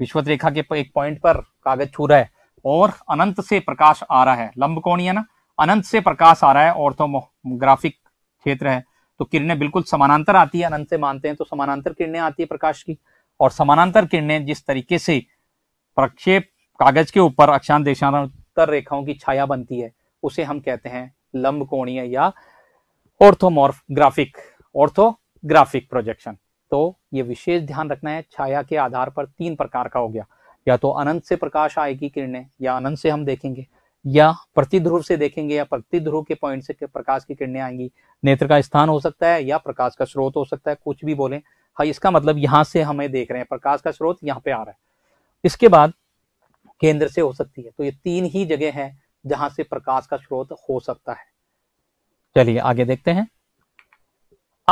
[SPEAKER 1] विश्वत रेखा के एक पॉइंट पर कागज छू रहा है और अनंत से प्रकाश आ रहा है लंब कोण है ना अनंत से प्रकाश आ रहा है ग्राफिक क्षेत्र है तो किरणें बिल्कुल समानांतर आती है अनंत से मानते हैं तो समानांतर किरणें आती है प्रकाश की और समानांतर किरणें जिस तरीके से प्रक्षेप कागज के ऊपर अक्षांत देशांतर रेखाओं की छाया बनती है उसे हम कहते हैं लंब कोणीय या ऑर्थोमॉर्फ ग्राफिक ऑर्थोग्राफिक प्रोजेक्शन तो ये विशेष ध्यान रखना है छाया के आधार पर तीन प्रकार का हो गया या तो अनंत से प्रकाश आएगी किरणें या अनंत से हम देखेंगे या प्रतिध्रुव से देखेंगे या प्रतिध्रुव के पॉइंट से प्रकाश की किरणें आएंगी नेत्र का स्थान हो सकता है या प्रकाश का स्रोत हो सकता है कुछ भी बोले हाँ इसका मतलब यहां से हमें देख रहे हैं प्रकाश का स्रोत यहाँ पे आ रहा है इसके बाद केंद्र से हो सकती है तो ये तीन ही जगह है जहां से प्रकाश का स्रोत हो सकता है चलिए आगे देखते हैं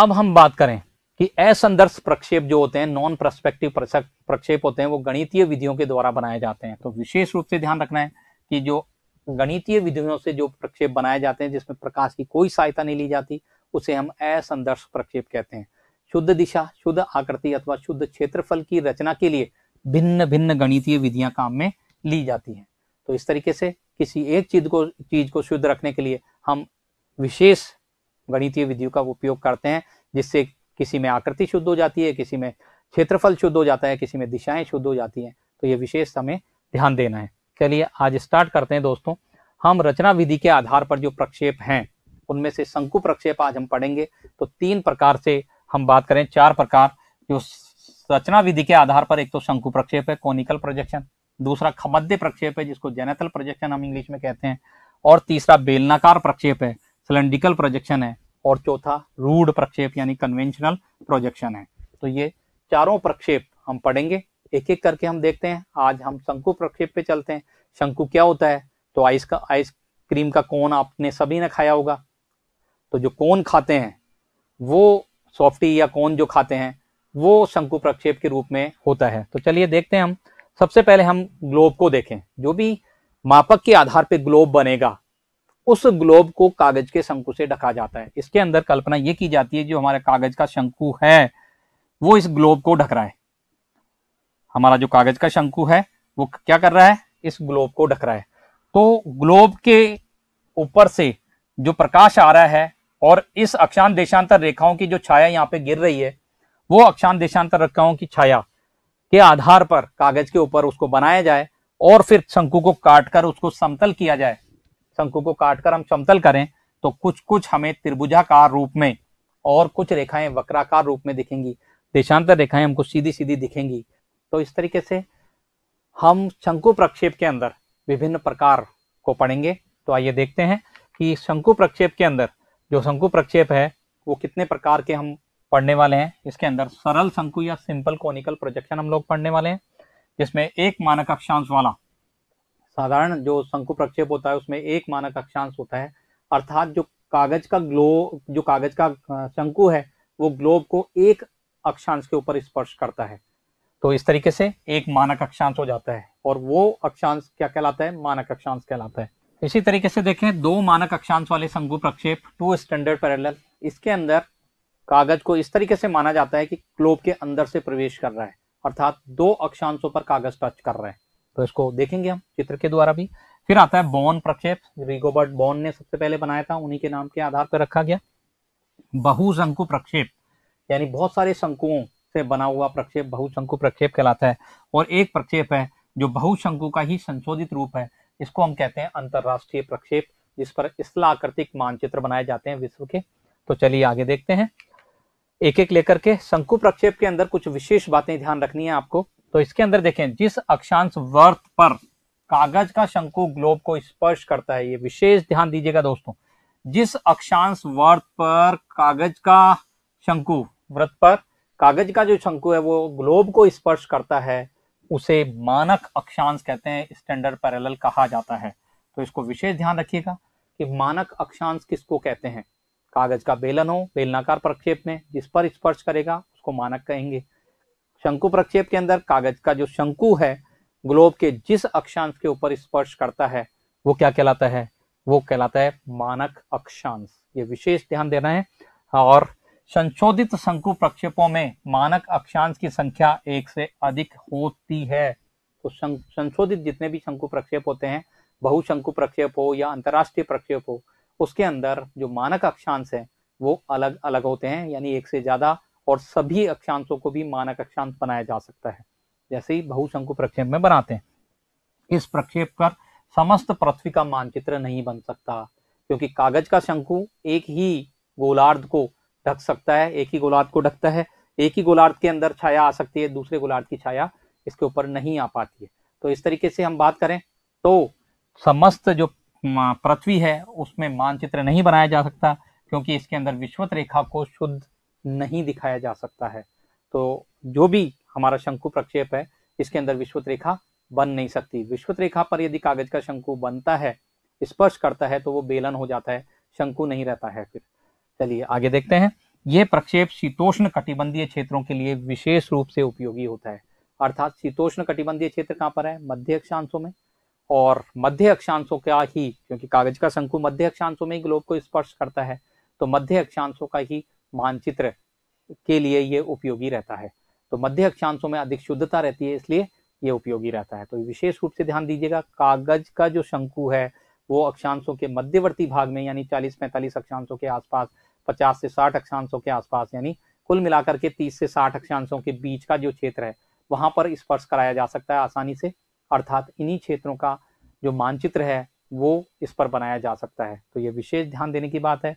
[SPEAKER 1] अब हम बात करें कि असंदर्श प्रक्षेप जो होते हैं नॉन प्रस्पेक्टिव प्रक्षेप होते हैं वो गणितीय विधियों के द्वारा बनाए जाते हैं तो विशेष रूप से ध्यान रखना है कि जो गणितीय विधियों से जो प्रक्षेप बनाए जाते हैं जिसमें प्रकाश की कोई सहायता नहीं ली जाती उसे हम असंदर्श प्रक्षेप कहते हैं शुद्ध दिशा शुद्ध आकृति अथवा शुद्ध क्षेत्रफल की रचना के लिए भिन्न भिन्न गणितीय विधियां काम में ली जाती हैं तो इस तरीके से किसी एक चीज को चीज को शुद्ध रखने के लिए हम विशेष गणितीय विधियों का उपयोग करते हैं जिससे किसी में आकृति शुद्ध हो जाती है किसी में क्षेत्रफल शुद्ध हो जाता है किसी में दिशाएं शुद्ध हो जाती हैं तो ये विशेष हमें ध्यान देना है चलिए आज स्टार्ट करते हैं दोस्तों हम रचना विधि के आधार पर जो प्रक्षेप हैं उनमें से शंकु प्रक्षेप आज हम पढ़ेंगे तो तीन प्रकार से हम बात करें चार प्रकार जो रचना विधि के आधार पर एक तो शंकु प्रक्षेप है कोनिकल प्रोजेक्शन दूसरा खमध्य प्रक्षेप है जिसको जेनेथल प्रोजेक्शन हम इंग्लिश में कहते हैं और तीसरा बेलनाकार प्रक्षेप है सिलेंडिकल प्रोजेक्शन है और चौथा रूढ़ प्रक्षेप यानी कन्वेंशनल प्रोजेक्शन है तो ये चारों प्रक्षेप हम पढ़ेंगे एक एक करके हम देखते हैं आज हम शंकु प्रक्षेप पे चलते हैं शंकु क्या होता है तो आइस का आइसक्रीम का कोन आपने सभी ने खाया होगा तो जो कोन खाते हैं वो सॉफ्टी या कोन जो खाते हैं वो शंकु प्रक्षेप के रूप में होता है तो चलिए देखते हैं हम सबसे पहले हम ग्लोब को देखें जो भी मापक के आधार पर ग्लोब बनेगा उस ग्लोब को कागज के शंकु से ढका जाता है इसके अंदर कल्पना ये की जाती है जो हमारे कागज का शंकु है वो इस ग्लोब को ढक रहा है हमारा जो कागज का शंकु है वो क्या कर रहा है इस ग्लोब को ढक रहा है तो ग्लोब के ऊपर से जो प्रकाश आ रहा है और इस अक्षांत देशांतर रेखाओं की जो छाया यहाँ पे गिर रही है वो अक्षांत देशांतर रेखाओं की छाया के आधार पर कागज के ऊपर उसको बनाया जाए और फिर शंकु को काटकर उसको समतल किया जाए शंकु को काटकर हम समतल करें तो कुछ कुछ हमें त्रिभुजाकार रूप में और कुछ रेखाएं वक्राकार रूप में दिखेंगी देशांतर रेखाएं हमको सीधी सीधी दिखेंगी तो इस तरीके से हम शंकु प्रक्षेप के अंदर विभिन्न प्रकार को पढ़ेंगे तो आइए देखते हैं कि शंकु प्रक्षेप के अंदर जो शंकु प्रक्षेप है वो कितने प्रकार के हम पढ़ने वाले हैं इसके अंदर सरल शंकु या सिंपल कॉनिकल प्रोजेक्शन हम लोग पढ़ने वाले हैं जिसमें एक मानक अक्षांश वाला साधारण जो शंकु प्रक्षेप होता है उसमें एक मानक अक्षांश होता है अर्थात जो कागज का ग्लो जो कागज का शंकु है वो ग्लोब को एक अक्षांश के ऊपर स्पर्श करता है तो इस तरीके से एक मानक अक्षांश हो जाता है और वो अक्षांश क्या कहलाता है मानक अक्षांश कहलाता है इसी तरीके से देखें दो मानक अक्षांश वाले शंकु प्रक्षेप टू स्टैंडर्ड पैरेलल इसके अंदर कागज को इस तरीके से माना जाता है कि ग्लोब के अंदर से प्रवेश कर रहा है अर्थात दो अक्षांशों पर कागज टच कर रहे हैं तो इसको देखेंगे हम चित्र के द्वारा भी फिर आता है बॉन प्रक्षेप रिगोबर्ट बॉन ने सबसे पहले बनाया था उन्हीं के नाम के आधार पर रखा गया बहुशंकु प्रक्षेप यानी बहुत सारे शंकुओं से बना हुआ प्रक्षेप बहुशंकु प्रक्षेप कहलाता है और एक प्रक्षेप है जो बहुशंकु का ही संशोधित रूप है इसको हम कहते हैं अंतरराष्ट्रीय प्रक्षेप जिस पर स्थलाकृतिक मानचित्र बनाए जाते हैं विश्व के तो चलिए आगे देखते हैं एक एक लेकर के शंकु प्रक्षेप के अंदर कुछ विशेष बातें ध्यान रखनी है आपको तो इसके अंदर देखें जिस अक्षांश वर्त पर कागज का शंकु ग्लोब को स्पर्श करता है ये विशेष ध्यान दीजिएगा दोस्तों जिस अक्षांश वर्त पर कागज का शंकु व्रत पर कागज का जो शंकु है वो ग्लोब को स्पर्श करता है उसे मानक अक्षांश कहते हैं स्टैंडर्ड पैरेलल कहा जाता है तो इसको विशेष ध्यान रखिएगा कि मानक अक्षांश किसको कहते हैं कागज का बेलन हो बेलनाकार प्रक्षेप में जिस पर स्पर्श करेगा उसको मानक कहेंगे शंकु प्रक्षेप के अंदर कागज का जो शंकु है ग्लोब के जिस अक्षांश के ऊपर स्पर्श करता है वो क्या कहलाता है वो कहलाता है मानक अक्षांश ये विशेष ध्यान देना है और संशोधित शंकु प्रक्षेपों में मानक अक्षांश की संख्या एक से अधिक होती है तो संशोधित जितने भी शंकु प्रक्षेप होते हैं बहुशंकु प्रक्षेप हो या अंतर्राष्ट्रीय प्रक्षेप हो उसके अंदर जो मानक अक्षांश है वो अलग अलग होते हैं यानी एक से ज्यादा और सभी अक्षांशों को भी मानक अक्षांश बनाया जा सकता है जैसे ही बहुशंकु प्रक्षेप में बनाते हैं इस प्रक्षेप पर समस्त पृथ्वी का मानचित्र नहीं बन सकता क्योंकि कागज का शंकु एक ही गोलार्ध को ढक सकता है एक ही गोलार्ध को ढकता है एक ही गोलार्ध के अंदर छाया आ सकती है दूसरे गोलार्ध की छाया इसके ऊपर नहीं आ पाती है तो इस तरीके से हम बात करें तो समस्त जो पृथ्वी है उसमें मानचित्र नहीं बनाया जा सकता क्योंकि इसके अंदर विश्वत रेखा को शुद्ध नहीं दिखाया जा सकता है तो जो भी हमारा शंकु प्रक्षेप है इसके अंदर विश्वत रेखा बन नहीं सकती विश्वत रेखा पर यदि कागज का शंकु बनता है स्पर्श करता है तो वो बेलन हो जाता है शंकु नहीं रहता है फिर चलिए आगे देखते हैं यह प्रक्षेप शीतोष्ण कटिबंधीय क्षेत्रों के लिए विशेष रूप से उपयोगी होता है अर्थात शीतोष्ण कटिबंधीय क्षेत्र कहाँ पर है मध्य अक्षांशों में और मध्य अक्षांशों का ही क्योंकि कागज का शंकु मध्य अक्षांशों में ही ग्लोब को स्पर्श करता है तो मध्य अक्षांशों का ही मानचित्र के लिए ये उपयोगी रहता है तो मध्य अक्षांशों में अधिक शुद्धता रहती है इसलिए ये उपयोगी रहता है तो विशेष रूप से ध्यान दीजिएगा कागज का जो शंकु है वो अक्षांशों के मध्यवर्ती भाग में यानी 40-45 अक्षांशों के आसपास 50 से 60 अक्षांशों के आसपास यानी कुल मिलाकर के 30 से 60 अक्षांशों के बीच का जो क्षेत्र है वहां पर स्पर्श कराया जा सकता है आसानी से अर्थात इन्हीं क्षेत्रों का जो मानचित्र है वो इस पर बनाया जा सकता है तो ये विशेष ध्यान देने की बात है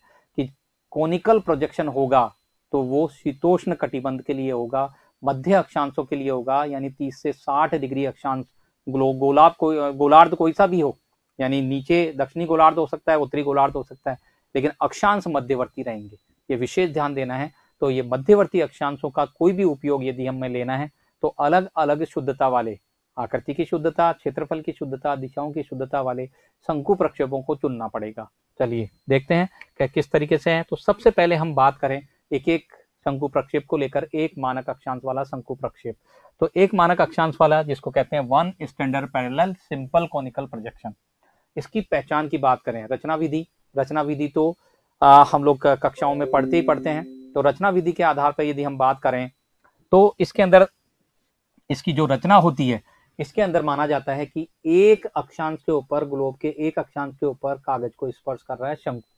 [SPEAKER 1] कॉनिकल प्रोजेक्शन होगा तो वो शीतोष्ण कटिबंध के लिए होगा मध्य अक्षांशों के लिए होगा यानी तीस से साठ डिग्री अक्षांश ग्लो गोलाब को गोलार्ध कोई सा भी हो यानी नीचे दक्षिणी गोलार्ध हो सकता है उत्तरी गोलार्ध हो सकता है लेकिन अक्षांश मध्यवर्ती रहेंगे ये विशेष ध्यान देना है तो ये मध्यवर्ती अक्षांशों का कोई भी उपयोग यदि हमें लेना है तो अलग अलग शुद्धता वाले आकृति की शुद्धता क्षेत्रफल की शुद्धता दिशाओं की शुद्धता वाले शंकु प्रक्षेपों को चुनना पड़ेगा चलिए देखते हैं कि किस तरीके से है तो सबसे पहले हम बात करें एक एक शंकु प्रक्षेप को लेकर एक मानक अक्षांश वाला शंकु प्रक्षेप तो एक मानक अक्षांश वाला जिसको कहते हैं one standard parallel simple conical projection इसकी पहचान की बात करें रचना विधि रचना विधि तो आ, हम लोग कक्षाओं में पढ़ते ही पढ़ते हैं तो रचना विधि के आधार पर यदि हम बात करें तो इसके अंदर इसकी जो रचना होती है इसके अंदर माना जाता है कि एक अक्षांश के ऊपर ग्लोब के एक अक्षांश के ऊपर कागज को स्पर्श कर रहा है शंकु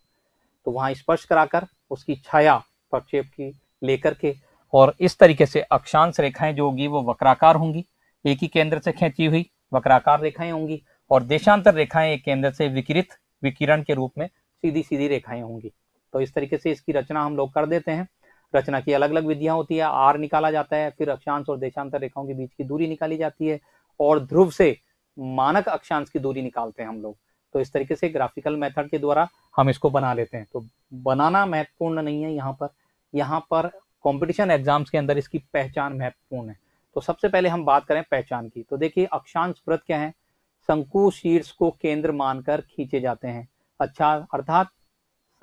[SPEAKER 1] तो वहां स्पर्श कराकर उसकी छाया प्रक्षेप की लेकर के और इस तरीके से अक्षांश रेखाएं जो होगी वो वक्राकार होंगी एक ही केंद्र से खींची हुई वक्राकार रेखाएं होंगी और देशांतर रेखाएं एक केंद्र से विकिरित विकिरण के रूप में सीधी सीधी रेखाएं होंगी तो इस तरीके से इसकी रचना हम लोग कर देते हैं रचना की अलग अलग विधियां होती है आर निकाला जाता है फिर अक्षांश और देशांतर रेखाओं के बीच की दूरी निकाली जाती है और ध्रुव से मानक अक्षांश की दूरी निकालते हैं हम लोग तो इस तरीके से ग्राफिकल मेथड के द्वारा हम इसको बना लेते हैं तो बनाना महत्वपूर्ण नहीं है यहाँ पर यहाँ पर कंपटीशन एग्जाम्स के अंदर इसकी पहचान महत्वपूर्ण है तो सबसे पहले हम बात करें पहचान की तो देखिए अक्षांश व्रत क्या है शंकु शीर्ष को केंद्र मानकर खींचे जाते हैं अच्छा अर्थात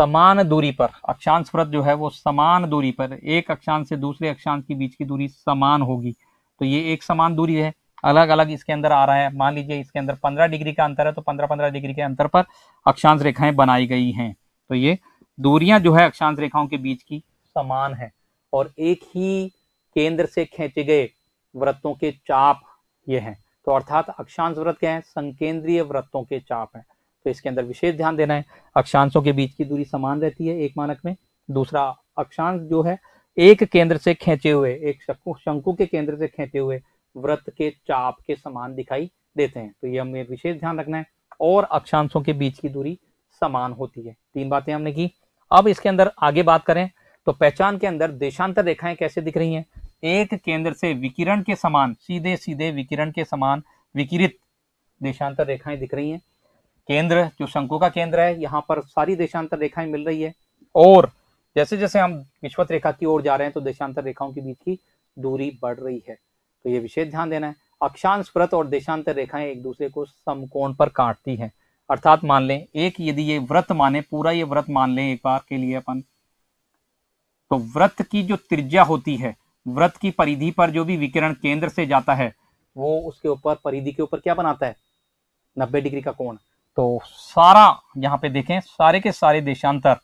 [SPEAKER 1] समान दूरी पर अक्षांश व्रत जो है वो समान दूरी पर एक अक्षांश से दूसरे अक्षांश के बीच की दूरी समान होगी तो ये एक समान दूरी है अलग अलग इसके अंदर आ रहा है मान लीजिए इसके अंदर पंद्रह डिग्री का अंतर है तो पंद्रह पंद्रह डिग्री के अंतर पर अक्षांश रेखाएं बनाई गई हैं तो ये दूरियां जो है अक्षांश रेखाओं के बीच की समान है और एक ही केंद्र से खींचे गए वृत्तों के चाप ये हैं तो अर्थात अक्षांश व्रत क्या है संकेंद्रीय व्रतों के चाप है तो इसके अंदर विशेष ध्यान देना है अक्षांशों के बीच की दूरी समान रहती है एक मानक में दूसरा अक्षांश जो है एक केंद्र से खेचे हुए एक शंकु शंकु के केंद्र से खेचे हुए व्रत के चाप के समान दिखाई देते हैं तो ये हमें विशेष ध्यान रखना है और अक्षांशों के बीच की दूरी समान होती है तीन बातें हमने की अब इसके अंदर आगे बात करें तो पहचान के अंदर देशांतर रेखाएं कैसे दिख रही हैं एक केंद्र से विकिरण के समान सीधे सीधे विकिरण के समान विकिरित देशांतर रेखाएं दिख रही हैं केंद्र जो शंकु का केंद्र है यहाँ पर सारी देशांतर रेखाएं मिल रही है और जैसे जैसे हम विश्वत रेखा की ओर जा रहे हैं तो देशांतर रेखाओं के बीच की दूरी बढ़ रही है तो ये विशेष ध्यान देना है अक्षांश व्रत और देशांतर रेखाएं एक दूसरे को समकोण पर काटती है अर्थात मान लें एक यदि ये व्रत माने पूरा ये व्रत मान लें एक बार के लिए अपन तो व्रत की जो त्रिज्या होती है व्रत की परिधि पर जो भी विकिरण केंद्र से जाता है वो उसके ऊपर परिधि के ऊपर क्या बनाता है नब्बे डिग्री का कोण तो सारा यहाँ पे देखें सारे के सारे देशांतर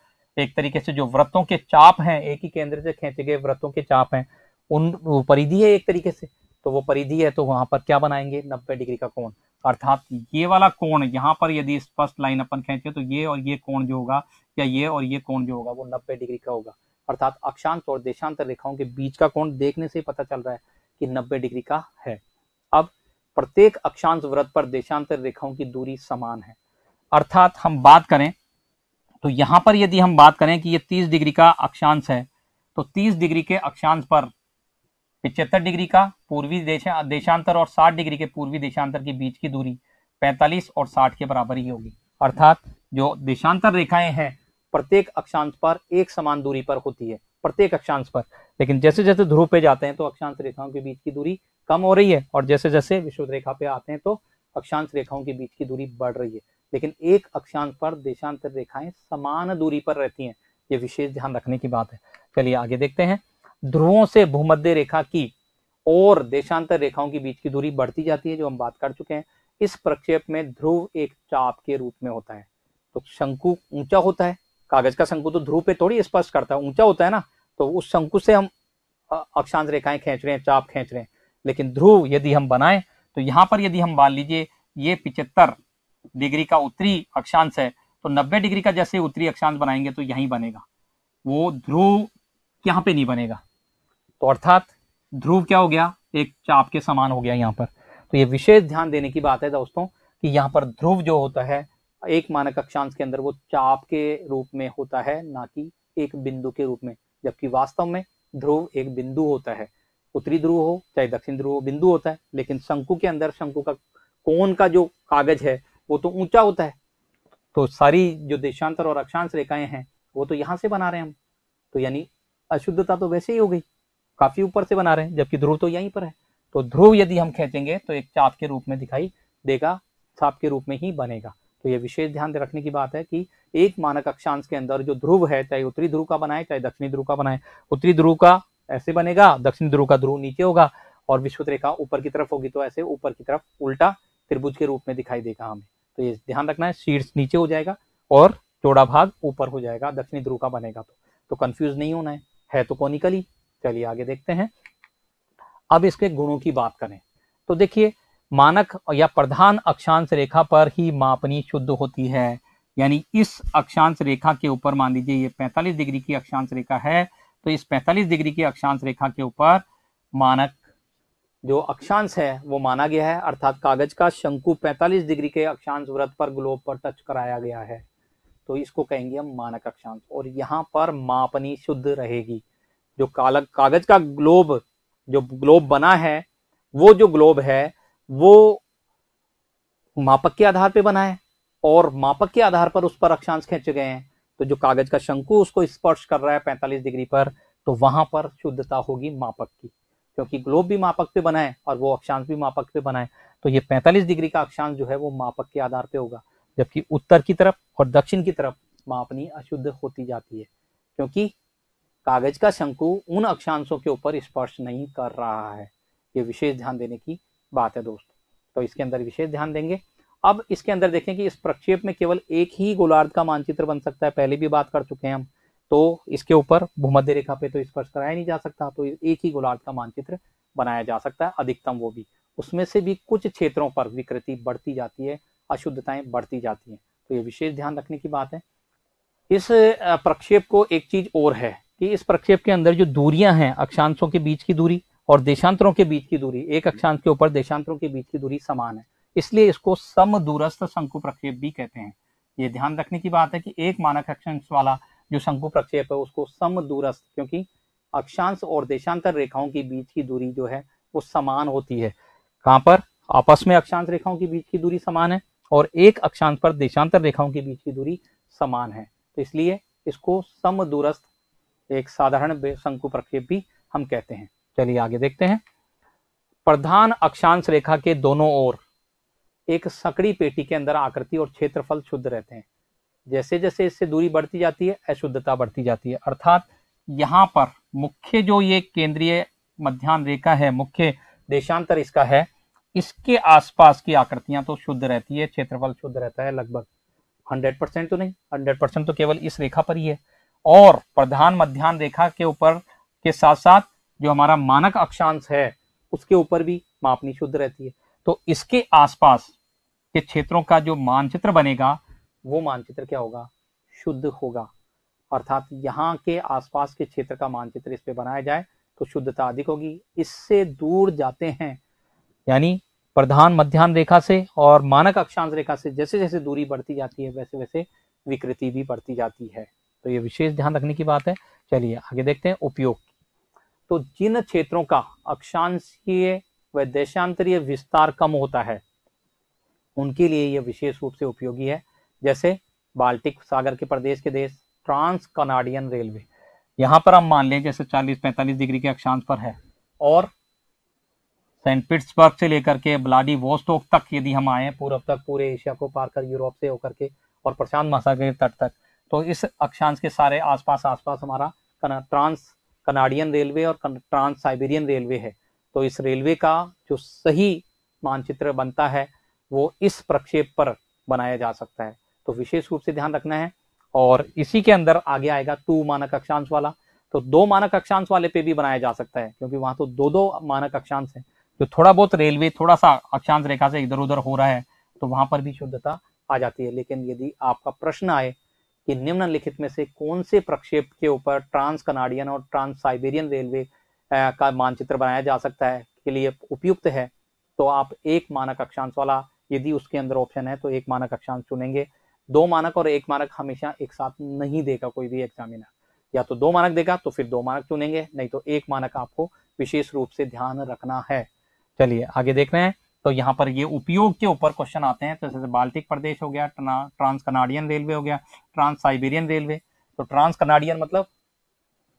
[SPEAKER 1] एक तरीके से जो व्रतों के चाप हैं एक ही केंद्र से खेचे गए व्रतों के चाप हैं उन परिधि है एक तरीके से तो वो परिधि है तो वहां पर क्या बनाएंगे नब्बे डिग्री का कोण अर्थात ये वाला कोण यहाँ पर यदि स्पष्ट लाइन अपन खेचे तो ये और ये कोण जो होगा या ये और ये कोण जो होगा वो नब्बे डिग्री का होगा अर्थात अक्षांश और देशांतर रेखाओं के बीच का कोण देखने से पता चल रहा है कि नब्बे डिग्री का है अब प्रत्येक अक्षांश व्रत पर देशांतर रेखाओं की दूरी समान है अर्थात हम बात करें तो यहां पर यदि हम बात करें कि ये तीस डिग्री का अक्षांश है तो तीस डिग्री के अक्षांश पर पिछहत्तर डिग्री का पूर्वी देशा, देशांतर और 60 डिग्री के पूर्वी देशांतर के बीच की दूरी 45 और 60 के बराबर ही होगी अर्थात जो देशांतर रेखाएं हैं प्रत्येक अक्षांश पर एक समान दूरी पर होती है प्रत्येक अक्षांश पर लेकिन जैसे जैसे ध्रुव पे जाते हैं तो अक्षांश रेखाओं के बीच की दूरी कम हो रही है और जैसे जैसे विश्व रेखा पे आते हैं तो अक्षांश रेखाओं के बीच की दूरी बढ़ रही है लेकिन एक अक्षांश पर देशांतर रेखाएं समान दूरी पर रहती हैं ये विशेष ध्यान रखने की बात है चलिए आगे देखते हैं ध्रुवों से भूमध्य रेखा की और देशांतर रेखाओं के बीच की दूरी बढ़ती जाती है जो हम बात कर चुके हैं इस प्रक्षेप में ध्रुव एक चाप के रूप में होता है तो शंकु ऊंचा होता है कागज का शंकु तो ध्रुव पे थोड़ी स्पष्ट करता है ऊंचा होता है ना तो उस शंकु से हम अक्षांश रेखाएं खींच रहे हैं चाप खींच रहे हैं लेकिन ध्रुव यदि हम बनाए तो यहाँ पर यदि हम मान लीजिए ये पिचहत्तर डिग्री का उत्तरी अक्षांश है तो नब्बे डिग्री का जैसे उत्तरी अक्षांश बनाएंगे तो यही बनेगा वो ध्रुव यहाँ पे नहीं बनेगा तो अर्थात ध्रुव क्या हो गया एक चाप के समान हो गया यहाँ पर तो ये विशेष ध्यान देने की बात है दोस्तों कि यहाँ पर ध्रुव जो होता है एक मानक अक्षांश के अंदर वो चाप के रूप में होता है ना कि एक बिंदु के रूप में जबकि वास्तव में ध्रुव एक बिंदु होता है उत्तरी ध्रुव हो चाहे दक्षिण ध्रुव हो बिंदु होता है लेकिन शंकु के अंदर शंकु का कोन का जो कागज है वो तो ऊंचा होता है तो सारी जो देशांतर और अक्षांश रेखाएं हैं वो तो यहाँ से बना रहे हैं हम तो यानी अशुद्धता तो वैसे ही हो गई काफी ऊपर से बना रहे हैं जबकि ध्रुव तो यहीं पर है तो ध्रुव यदि हम खींचेंगे तो एक चाप के रूप में दिखाई देगा चाप के रूप में ही बनेगा तो यह विशेष ध्यान रखने की बात है कि एक मानक अक्षांश के अंदर जो ध्रुव है चाहे उत्तरी ध्रुव का बनाए चाहे दक्षिणी ध्रुव का बनाए उत्तरी ध्रुव का ऐसे बनेगा दक्षिण ध्रुव का ध्रुव नीचे होगा और विश्वत रेखा ऊपर की तरफ होगी तो ऐसे ऊपर की तरफ उल्टा त्रिभुज के रूप में दिखाई देगा हमें तो ये ध्यान रखना है शीर्ष नीचे हो जाएगा और चौड़ा भाग ऊपर हो जाएगा दक्षिणी ध्रुव का बनेगा तो कंफ्यूज तो नहीं होना है है तो कॉनिकल चलिए आगे देखते हैं अब इसके गुणों की बात करें तो देखिए मानक या प्रधान अक्षांश रेखा पर ही मापनी शुद्ध होती है यानी इस अक्षांश रेखा के ऊपर मान लीजिए ये 45 डिग्री की अक्षांश रेखा है तो इस 45 डिग्री की अक्षांश रेखा के ऊपर मानक जो अक्षांश है वो माना गया है अर्थात कागज का शंकु 45 डिग्री के अक्षांश व्रत पर ग्लोब पर टच कराया गया है तो इसको कहेंगे हम मानक अक्षांश और यहाँ पर मापनी शुद्ध रहेगी जो कालक कागज का ग्लोब जो ग्लोब बना है वो जो ग्लोब है वो मापक के आधार पे बना है और मापक के आधार पर उस पर अक्षांश खींचे गए हैं तो जो कागज का शंकु उसको स्पर्श कर रहा है पैंतालीस डिग्री पर तो वहां पर शुद्धता होगी मापक की क्योंकि ग्लोब भी मापक पे बना है और वो अक्षांश भी मापक पे बना है तो ये पैंतालीस डिग्री का अक्षांश जो है वो मापक के आधार पे होगा जबकि उत्तर की तरफ और दक्षिण की तरफ मापनी अशुद्ध होती जाती है क्योंकि कागज का शंकु उन अक्षांशों के ऊपर स्पर्श नहीं कर रहा है ये विशेष ध्यान देने की बात है दोस्तों तो इसके अंदर विशेष ध्यान देंगे अब इसके अंदर देखें कि इस प्रक्षेप में केवल एक ही गोलार्ध का मानचित्र बन सकता है पहले भी बात कर चुके हैं हम तो इसके ऊपर भूमध्य रेखा पे तो स्पर्श कराया नहीं जा सकता तो एक ही गोलार्ध का मानचित्र बनाया जा सकता है अधिकतम वो भी उसमें से भी कुछ क्षेत्रों पर विकृति बढ़ती जाती है अशुद्धताएं बढ़ती जाती हैं तो ये विशेष ध्यान रखने की बात है इस प्रक्षेप को एक चीज और है कि इस प्रक्षेप के अंदर जो दूरियां हैं अक्षांशों के बीच की दूरी और देशांतरों के बीच की दूरी एक अक्षांश के ऊपर देशांतरों के बीच की दूरी समान है इसलिए इसको सम दूरस्थ शंकु प्रक्षेप भी कहते हैं ये ध्यान रखने की बात है कि एक मानक अक्षांश वाला जो शंकु प्रक्षेप है उसको दूरस्थ क्योंकि अक्षांश और देशांतर रेखाओं के बीच की दूरी जो है वो समान होती है कहाँ पर आपस में अक्षांश रेखाओं के बीच की दूरी समान है और एक अक्षांश पर देशांतर रेखाओं के बीच की दूरी समान है तो इसलिए इसको सम दूरस्थ एक साधारण शंकु प्रक्षेप भी हम कहते हैं चलिए आगे देखते हैं प्रधान अक्षांश रेखा के दोनों ओर एक सकड़ी पेटी के अंदर आकृति और क्षेत्रफल शुद्ध रहते हैं जैसे जैसे इससे दूरी बढ़ती जाती है अशुद्धता बढ़ती जाती है अर्थात यहाँ पर मुख्य जो ये केंद्रीय मध्यान्ह रेखा है मुख्य देशांतर इसका है इसके आसपास की आकृतियां तो शुद्ध रहती है क्षेत्रफल शुद्ध रहता है लगभग हंड्रेड परसेंट तो नहीं हंड्रेड परसेंट तो केवल इस रेखा पर ही है और प्रधान मध्यान्ह रेखा के ऊपर के साथ साथ जो हमारा मानक अक्षांश है उसके ऊपर भी मापनी शुद्ध रहती है तो इसके आसपास के क्षेत्रों का जो मानचित्र बनेगा वो मानचित्र क्या होगा शुद्ध होगा अर्थात यहाँ के आसपास के क्षेत्र का मानचित्र इस पे बनाया जाए तो शुद्धता अधिक होगी इससे दूर जाते हैं यानी प्रधान मध्यान्ह रेखा से और मानक अक्षांश रेखा से जैसे जैसे दूरी बढ़ती जाती है वैसे वैसे विकृति भी बढ़ती जाती है तो ये विशेष ध्यान रखने की बात है चलिए आगे देखते हैं उपयोग तो जिन क्षेत्रों का अक्षांशीय व देशांतरीय विस्तार कम होता है उनके लिए यह विशेष रूप से उपयोगी है जैसे बाल्टिक सागर के प्रदेश के देश ट्रांस कनाडियन रेलवे यहाँ पर हम मान लें जैसे 40-45 डिग्री के अक्षांश पर है और सेंट पीट्सबर्ग से लेकर के ब्लाडी वोस्टोक तक यदि हम आए पूर्व तक पूरे एशिया को पार कर यूरोप से होकर के और प्रशांत महासागर के तट तक तो इस अक्षांश के सारे आसपास आसपास हमारा ट्रांस कनाडियन रेलवे और ट्रांस साइबेरियन रेलवे है तो इस रेलवे का जो सही मानचित्र बनता है वो इस प्रक्षेप पर बनाया जा सकता है तो विशेष रूप से ध्यान रखना है और इसी के अंदर आगे आएगा टू मानक अक्षांश वाला तो दो मानक अक्षांश वाले पे भी बनाया जा सकता है क्योंकि वहां तो दो दो मानक अक्षांश है जो थोड़ा बहुत रेलवे थोड़ा सा अक्षांश रेखा से इधर उधर हो रहा है तो वहां पर भी शुद्धता आ जाती है लेकिन यदि आपका प्रश्न आए कि निम्नलिखित में से कौन से प्रक्षेप के ऊपर ट्रांस कनाडियन और ट्रांस साइबेरियन रेलवे का मानचित्र बनाया जा सकता है के लिए उपयुक्त है तो आप एक मानक अक्षांश वाला यदि उसके अंदर ऑप्शन है तो एक मानक अक्षांश चुनेंगे दो मानक और एक मानक हमेशा एक साथ नहीं देगा कोई भी एग्जामिनर या तो दो मानक देगा तो फिर दो मानक चुनेंगे नहीं तो एक मानक आपको विशेष रूप से ध्यान रखना है चलिए आगे देखना है तो यहाँ पर ये उपयोग के ऊपर क्वेश्चन आते हैं तो जैसे बाल्टिक प्रदेश हो गया ट्रांस कनाडियन रेलवे हो गया ट्रांस साइबेरियन रेलवे तो ट्रांस कनाडियन मतलब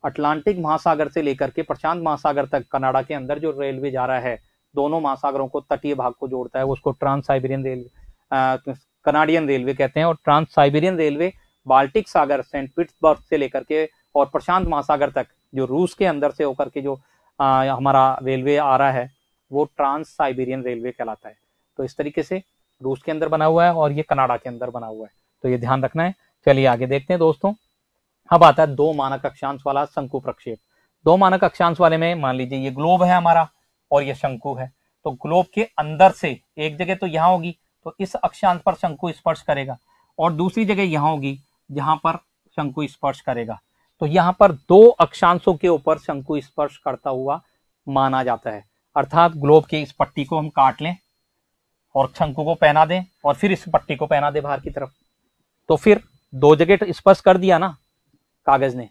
[SPEAKER 1] अटलांटिक महासागर से लेकर के प्रशांत महासागर तक कनाडा के अंदर जो रेलवे जा रहा है दोनों महासागरों को तटीय भाग को जोड़ता है उसको trans Siberian railway Canadian railway कहते हैं और ट्रांस साइबेरियन रेलवे बाल्टिक सागर सेंट पीटर्सबर्ग से लेकर के और प्रशांत महासागर तक जो रूस के अंदर से होकर के जो आ, हमारा रेलवे आ रहा है वो ट्रांस साइबेरियन रेलवे कहलाता है तो इस तरीके से रूस के अंदर बना हुआ है और ये कनाडा के अंदर बना हुआ है तो ये ध्यान रखना है चलिए आगे देखते हैं दोस्तों अब आता है दो मानक अक्षांश वाला शंकु प्रक्षेप दो मानक अक्षांश वाले में मान लीजिए ये ग्लोब है हमारा और ये शंकु है तो ग्लोब के अंदर से एक जगह तो यहाँ होगी तो इस अक्षांश पर शंकु स्पर्श करेगा और दूसरी जगह यहाँ होगी जहां पर शंकु स्पर्श करेगा तो यहाँ पर दो अक्षांशों के ऊपर शंकु स्पर्श करता हुआ माना जाता है अर्थात ग्लोब के इस पट्टी को हम काट लें और शंकु को पहना दें और फिर इस पट्टी को पहना दें बाहर की तरफ तो फिर दो जगह तो स्पर्श कर दिया ना कागज ने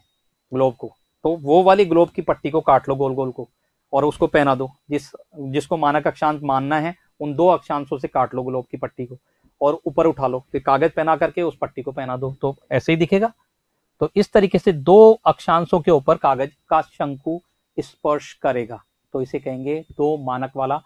[SPEAKER 1] ग्लोब को तो वो वाली ग्लोब की पट्टी को काट लो गोल गोल को और उसको पहना दो जिस जिसको मानक अक्षांश मानना है उन दो अक्षांशों से काट लो ग्लोब की पट्टी को और ऊपर उठा लो फिर कागज पहना करके उस पट्टी को पहना दो तो ऐसे ही दिखेगा तो इस तरीके से दो अक्षांशों के ऊपर कागज का शंकु स्पर्श करेगा तो इसे कहेंगे दो मानक वाला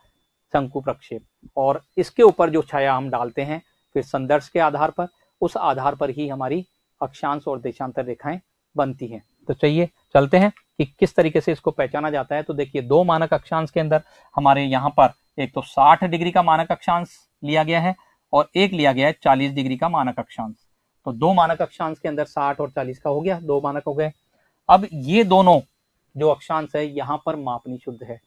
[SPEAKER 1] शंकु प्रक्षेप और इसके ऊपर जो छाया हम डालते हैं फिर संदर्श के आधार पर उस आधार पर ही हमारी अक्षांश और देशांतर रेखाएं बनती हैं तो चाहिए चलते हैं कि किस तरीके से इसको पहचाना जाता है तो देखिए दो मानक अक्षांश के अंदर हमारे यहाँ पर एक तो 60 डिग्री का मानक अक्षांश लिया गया है और एक लिया गया है 40 डिग्री का मानक अक्षांश तो दो मानक अक्षांश के अंदर 60 और 40 का हो गया दो मानक हो गए अब ये दोनों जो अक्षांश है यहाँ पर मापनी शुद्ध है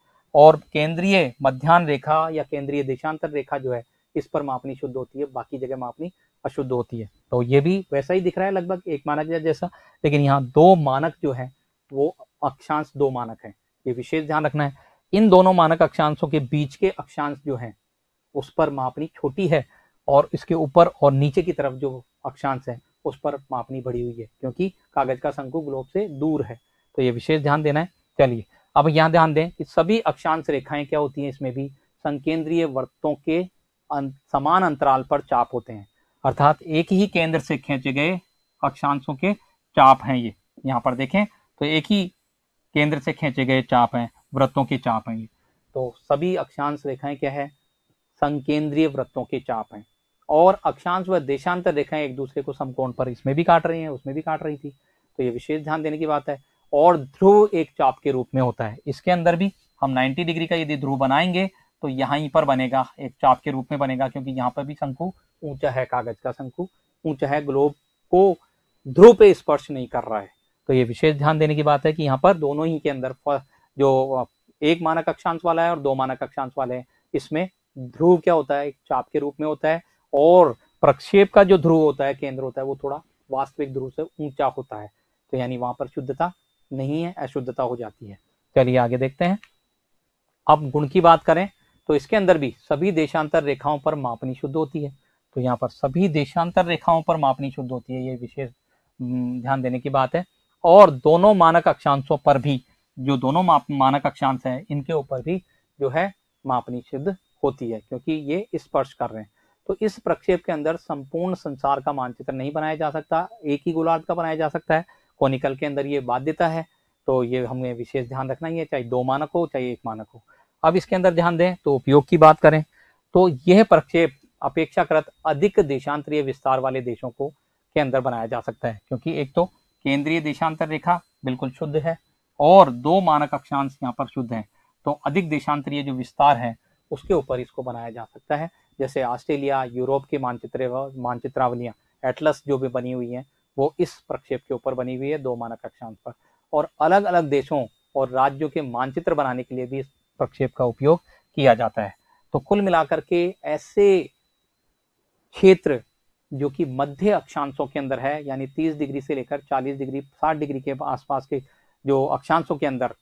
[SPEAKER 1] और केंद्रीय मध्यान्ह रेखा या केंद्रीय देशांतर रेखा जो है इस पर मापनी शुद्ध होती है बाकी जगह मापनी अशुद्ध होती है तो ये भी वैसा ही दिख रहा है लगभग एक मानक जैसा लेकिन यहाँ दो मानक जो है वो अक्षांश दो मानक है ये विशेष ध्यान रखना है इन दोनों मानक अक्षांशों के बीच के अक्षांश जो है उस पर मापनी छोटी है और इसके ऊपर और नीचे की तरफ जो अक्षांश है उस पर मापनी बढ़ी हुई है क्योंकि कागज का शंकु ग्लोब से दूर है तो ये विशेष ध्यान देना है चलिए अब यहाँ ध्यान दें कि सभी अक्षांश रेखाएं क्या होती हैं इसमें भी संकेंद्रीय वर्तों के अं, समान अंतराल पर चाप होते हैं अर्थात एक ही केंद्र से खींचे गए अक्षांशों के चाप हैं ये यहाँ पर देखें तो एक ही केंद्र से खींचे गए चाप हैं वृत्तों के चाप हैं ये तो सभी अक्षांश रेखाएं क्या है संकेंद्रीय वृत्तों के चाप हैं और अक्षांश व देशांतर रेखाएं एक दूसरे को समकोण पर इसमें भी काट रही हैं उसमें भी काट रही थी तो ये विशेष ध्यान देने की बात है और ध्रुव एक चाप के रूप में होता है इसके अंदर भी हम 90 डिग्री का यदि ध्रुव बनाएंगे तो यहाँ पर बनेगा एक चाप के रूप में बनेगा क्योंकि यहाँ पर भी शंकु ऊंचा है कागज का शंकु ऊंचा है ग्लोब को ध्रुव पे स्पर्श नहीं कर रहा है तो ये विशेष ध्यान देने की बात है कि यहाँ पर दोनों ही के अंदर जो एक मानक अक्षांश वाला है और दो मानक अक्षांश वाले हैं इसमें ध्रुव क्या होता है एक चाप के रूप में होता है और प्रक्षेप का जो ध्रुव होता है केंद्र होता है वो थोड़ा वास्तविक ध्रुव से ऊंचा होता है तो यानी वहां पर शुद्धता नहीं है अशुद्धता हो जाती है चलिए आगे देखते हैं अब गुण की बात करें तो इसके अंदर भी सभी देशांतर रेखाओं पर मापनी शुद्ध होती है तो यहाँ पर सभी देशांतर रेखाओं पर मापनी शुद्ध होती है ये विशेष ध्यान देने की बात है और दोनों मानक अक्षांशों पर भी जो दोनों मानक अक्षांश हैं इनके ऊपर भी जो है मापनी सिद्ध होती है क्योंकि ये स्पर्श कर रहे हैं तो इस प्रक्षेप के अंदर संपूर्ण संसार का मानचित्र नहीं बनाया जा सकता एक ही गोलार्ध का बनाया जा सकता है कोनिकल के अंदर ये बाध्यता है तो ये हमें विशेष ध्यान रखना ही है चाहे दो मानक हो चाहे एक मानक हो अब इसके अंदर ध्यान दें तो उपयोग की बात करें तो यह प्रक्षेप अपेक्षाकृत अधिक देशांतरीय विस्तार वाले देशों को के अंदर बनाया जा सकता है क्योंकि एक तो केंद्रीय देशांतर रेखा बिल्कुल शुद्ध है और दो मानक अक्षांश यहाँ पर शुद्ध है तो अधिक देशांतरीय जो विस्तार है उसके ऊपर इसको बनाया जा सकता है जैसे ऑस्ट्रेलिया यूरोप की मानचित्र मानचित्रावलियाँ एटलस जो भी बनी हुई हैं वो इस प्रक्षेप के ऊपर बनी हुई है दो मानक अक्षांश पर और अलग अलग देशों और राज्यों के मानचित्र बनाने के लिए भी इस प्रक्षेप का उपयोग किया जाता है तो कुल मिलाकर के ऐसे क्षेत्र जो कि मध्य अक्षांशों के अंदर है यानी 30 डिग्री से लेकर 40 डिग्री 60 डिग्री के आसपास के जो अक्षांशों के अंदर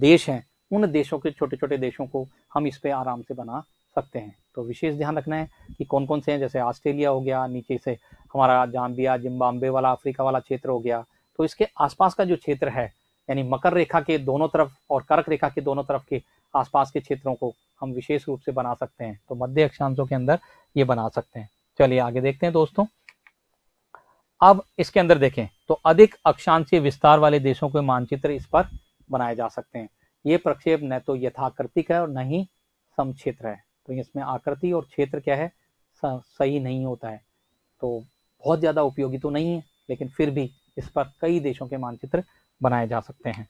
[SPEAKER 1] देश हैं उन देशों के छोटे छोटे देशों को हम इस पे आराम से बना सकते हैं तो विशेष ध्यान रखना है कि कौन कौन से हैं जैसे ऑस्ट्रेलिया हो गया नीचे से हमारा जाम्बिया जिम्बाबे वाला अफ्रीका वाला क्षेत्र हो गया तो इसके आसपास का जो क्षेत्र है यानी मकर रेखा के दोनों तरफ और कर्क रेखा के दोनों तरफ के आसपास के क्षेत्रों को हम विशेष रूप से बना सकते हैं तो मध्य अक्षांशों के अंदर ये बना सकते हैं चलिए आगे देखते हैं दोस्तों अब इसके अंदर देखें तो अधिक अक्षांशीय विस्तार वाले देशों के मानचित्र इस पर बनाए जा सकते हैं ये प्रक्षेप न तो यथाकृतिक है और न ही समक्षेत्र है तो इसमें आकृति और क्षेत्र क्या है सही नहीं होता है तो बहुत ज़्यादा उपयोगी तो नहीं है लेकिन फिर भी इस पर कई देशों के मानचित्र बनाए जा सकते हैं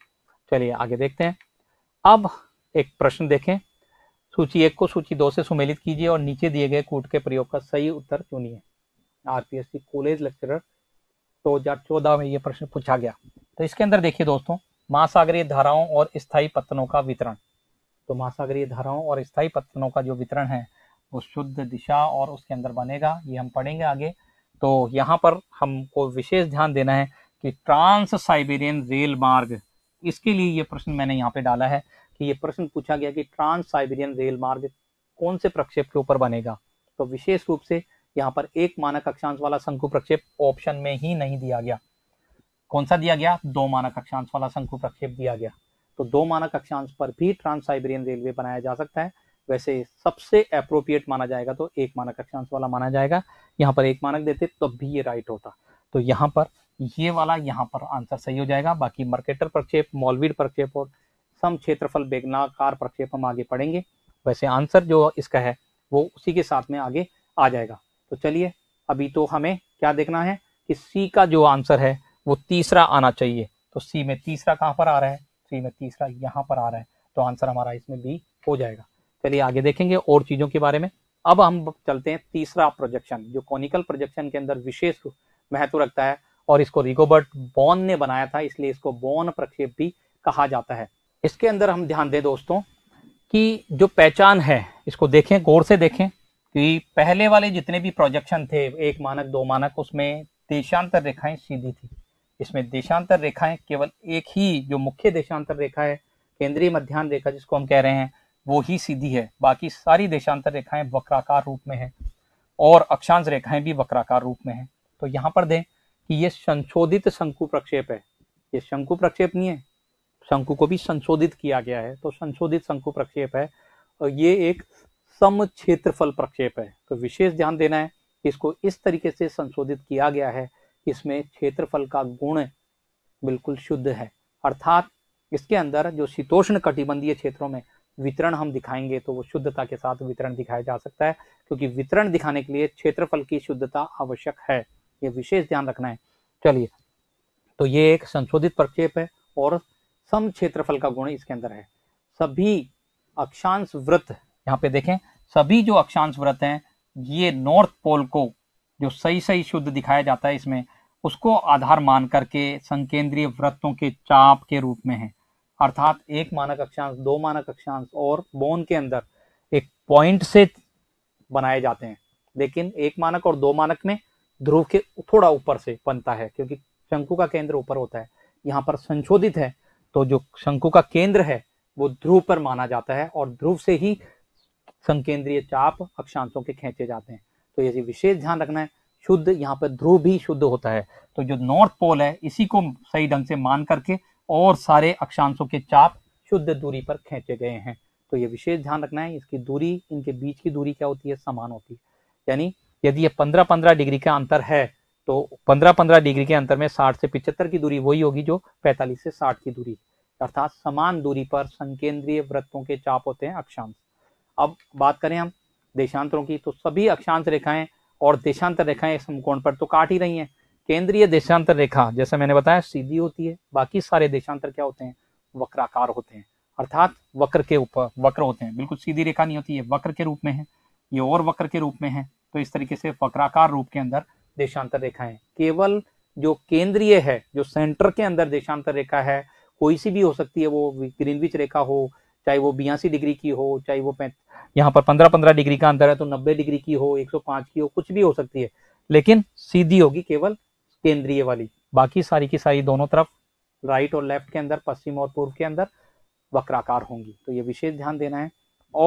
[SPEAKER 1] चलिए आगे देखते हैं अब एक प्रश्न देखें सूची एक को सूची दो से सुमेलित कीजिए और नीचे दिए गए कूट के प्रयोग का सही उत्तर चुनिए आरपीएससी कॉलेज लेक्चरर दो हजार चौदह में यह प्रश्न पूछा गया तो इसके अंदर देखिए दोस्तों महासागरीय धाराओं और स्थायी पत्तनों का वितरण तो महासागरीय धाराओं और स्थायी पत्तनों का जो वितरण है वो शुद्ध दिशा और उसके अंदर बनेगा ये हम पढ़ेंगे आगे तो यहाँ पर हमको विशेष ध्यान देना है कि ट्रांस साइबेरियन रेल मार्ग इसके लिए ये प्रश्न मैंने यहाँ पे डाला है कि ये प्रश्न पूछा गया कि ट्रांस साइबेरियन रेल मार्ग कौन से प्रक्षेप के ऊपर बनेगा तो विशेष रूप से यहाँ पर एक मानक अक्षांश वाला शंकु प्रक्षेप ऑप्शन में ही नहीं दिया गया कौन सा दिया गया दो मानक अक्षांश वाला शंकु प्रक्षेप दिया गया तो दो मानक अक्षांश पर भी ट्रांस साइबेरियन रेलवे बनाया जा सकता है वैसे सबसे अप्रोप्रिएट माना जाएगा तो एक मानक अक्षांश वाला माना जाएगा यहाँ पर एक मानक देते तब तो भी ये राइट होता तो यहाँ पर ये वाला यहाँ पर आंसर सही हो जाएगा बाकी मर्केटर प्रक्षेप मॉलवीड प्रक्षेप और सम क्षेत्रफल बेगनाकार प्रक्षेप हम आगे पढ़ेंगे वैसे आंसर जो इसका है वो उसी के साथ में आगे आ जाएगा तो चलिए अभी तो हमें क्या देखना है कि सी का जो आंसर है वो तीसरा आना चाहिए तो सी में तीसरा कहाँ पर आ रहा है थ्री में तीसरा यहाँ पर आ रहा है तो आंसर हमारा इसमें बी हो जाएगा चलिए आगे देखेंगे और चीज़ों के बारे में अब हम चलते हैं तीसरा प्रोजेक्शन जो कॉनिकल प्रोजेक्शन के अंदर विशेष महत्व रखता है और इसको रिगोबर्ट बॉन ने बनाया था इसलिए इसको बॉन प्रक्षेप भी कहा जाता है इसके अंदर हम ध्यान दें दोस्तों कि जो पहचान है इसको देखें गौर से देखें कि पहले वाले जितने भी प्रोजेक्शन थे एक मानक दो मानक उसमें देशांतर रेखाएं सीधी थी इसमें देशांतर रेखाएं केवल एक ही जो मुख्य देशांतर रेखा है केंद्रीय मध्यान्ह रेखा जिसको हम कह रहे हैं वो ही सीधी है बाकी सारी देशांतर रेखाएं वक्राकार रूप में है और अक्षांश रेखाएं भी वक्राकार रूप में है तो यहाँ पर दें कि ये संशोधित शंकु प्रक्षेप है ये शंकु प्रक्षेप नहीं है शंकु को भी संशोधित किया गया है तो संशोधित शंकु प्रक्षेप है और ये एक सम क्षेत्रफल प्रक्षेप है तो विशेष ध्यान देना है इसको इस तरीके से संशोधित किया गया है इसमें क्षेत्रफल का गुण बिल्कुल शुद्ध है अर्थात इसके अंदर जो शीतोष्ण कटिबंधीय क्षेत्रों में वितरण हम दिखाएंगे तो वो शुद्धता के साथ वितरण दिखाया जा सकता है क्योंकि वितरण दिखाने के लिए क्षेत्रफल की शुद्धता आवश्यक है ये विशेष ध्यान रखना है चलिए तो ये एक संशोधित प्रक्षेप है और सम क्षेत्रफल का गुण इसके अंदर है सभी अक्षांश वृत्त यहाँ पे देखें सभी जो अक्षांश वृत्त हैं ये नॉर्थ पोल को जो सही सही शुद्ध दिखाया जाता है इसमें उसको आधार मान करके संकेंद्रीय वृत्तों के चाप के रूप में है अर्थात एक मानक अक्षांश दो मानक अक्षांश और बोन के अंदर एक पॉइंट से बनाए जाते हैं लेकिन एक मानक और दो मानक में ध्रुव के थोड़ा ऊपर से बनता है क्योंकि शंकु का केंद्र ऊपर होता है यहाँ पर संशोधित है तो जो शंकु का केंद्र है वो ध्रुव पर माना जाता है और ध्रुव से ही संकेंद्रीय चाप अक्षांशों के खींचे जाते हैं तो ये विशेष ध्यान रखना है शुद्ध यहाँ पर ध्रुव भी शुद्ध होता है तो जो नॉर्थ पोल है इसी को सही ढंग से मान करके और सारे अक्षांशों के चाप शुद्ध दूरी पर खींचे गए हैं तो ये विशेष ध्यान रखना है इसकी दूरी इनके बीच की दूरी क्या होती है समान होती है यानी यदि ये पंद्रह पंद्रह डिग्री का अंतर है तो पंद्रह पंद्रह डिग्री के अंतर में साठ से पिचहत्तर की दूरी वही होगी जो पैंतालीस से साठ की दूरी अर्थात समान दूरी पर संकेंद्रीय वृत्तों के चाप होते हैं अक्षांश अब बात करें हम देशांतरों की तो सभी अक्षांश रेखाएं और देशांतर रेखाएं समकोण पर तो काट ही रही हैं केंद्रीय देशांतर रेखा जैसे मैंने बताया सीधी होती है बाकी सारे देशांतर क्या होते हैं वक्राकार होते हैं अर्थात वक्र के ऊपर वक्र होते हैं बिल्कुल सीधी रेखा नहीं होती है वक्र के रूप में है ये और वक्र के रूप में है तो इस तरीके से वक्राकार रूप के अंदर देशांतर रेखाएं केवल जो केंद्रीय है जो सेंटर के अंदर देशांतर रेखा है कोई सी भी हो सकती है वो ग्रीनविच रेखा हो चाहे वो बयासी डिग्री की हो चाहे वो यहाँ पर पंद्रह पंद्रह डिग्री का अंतर है तो नब्बे डिग्री की हो एक सौ पांच की हो कुछ भी हो सकती है लेकिन सीधी होगी केवल केंद्रीय वाली बाकी सारी की सारी दोनों तरफ राइट और लेफ्ट के अंदर पश्चिम और पूर्व के अंदर वक्राकार होंगी तो ये विशेष ध्यान देना है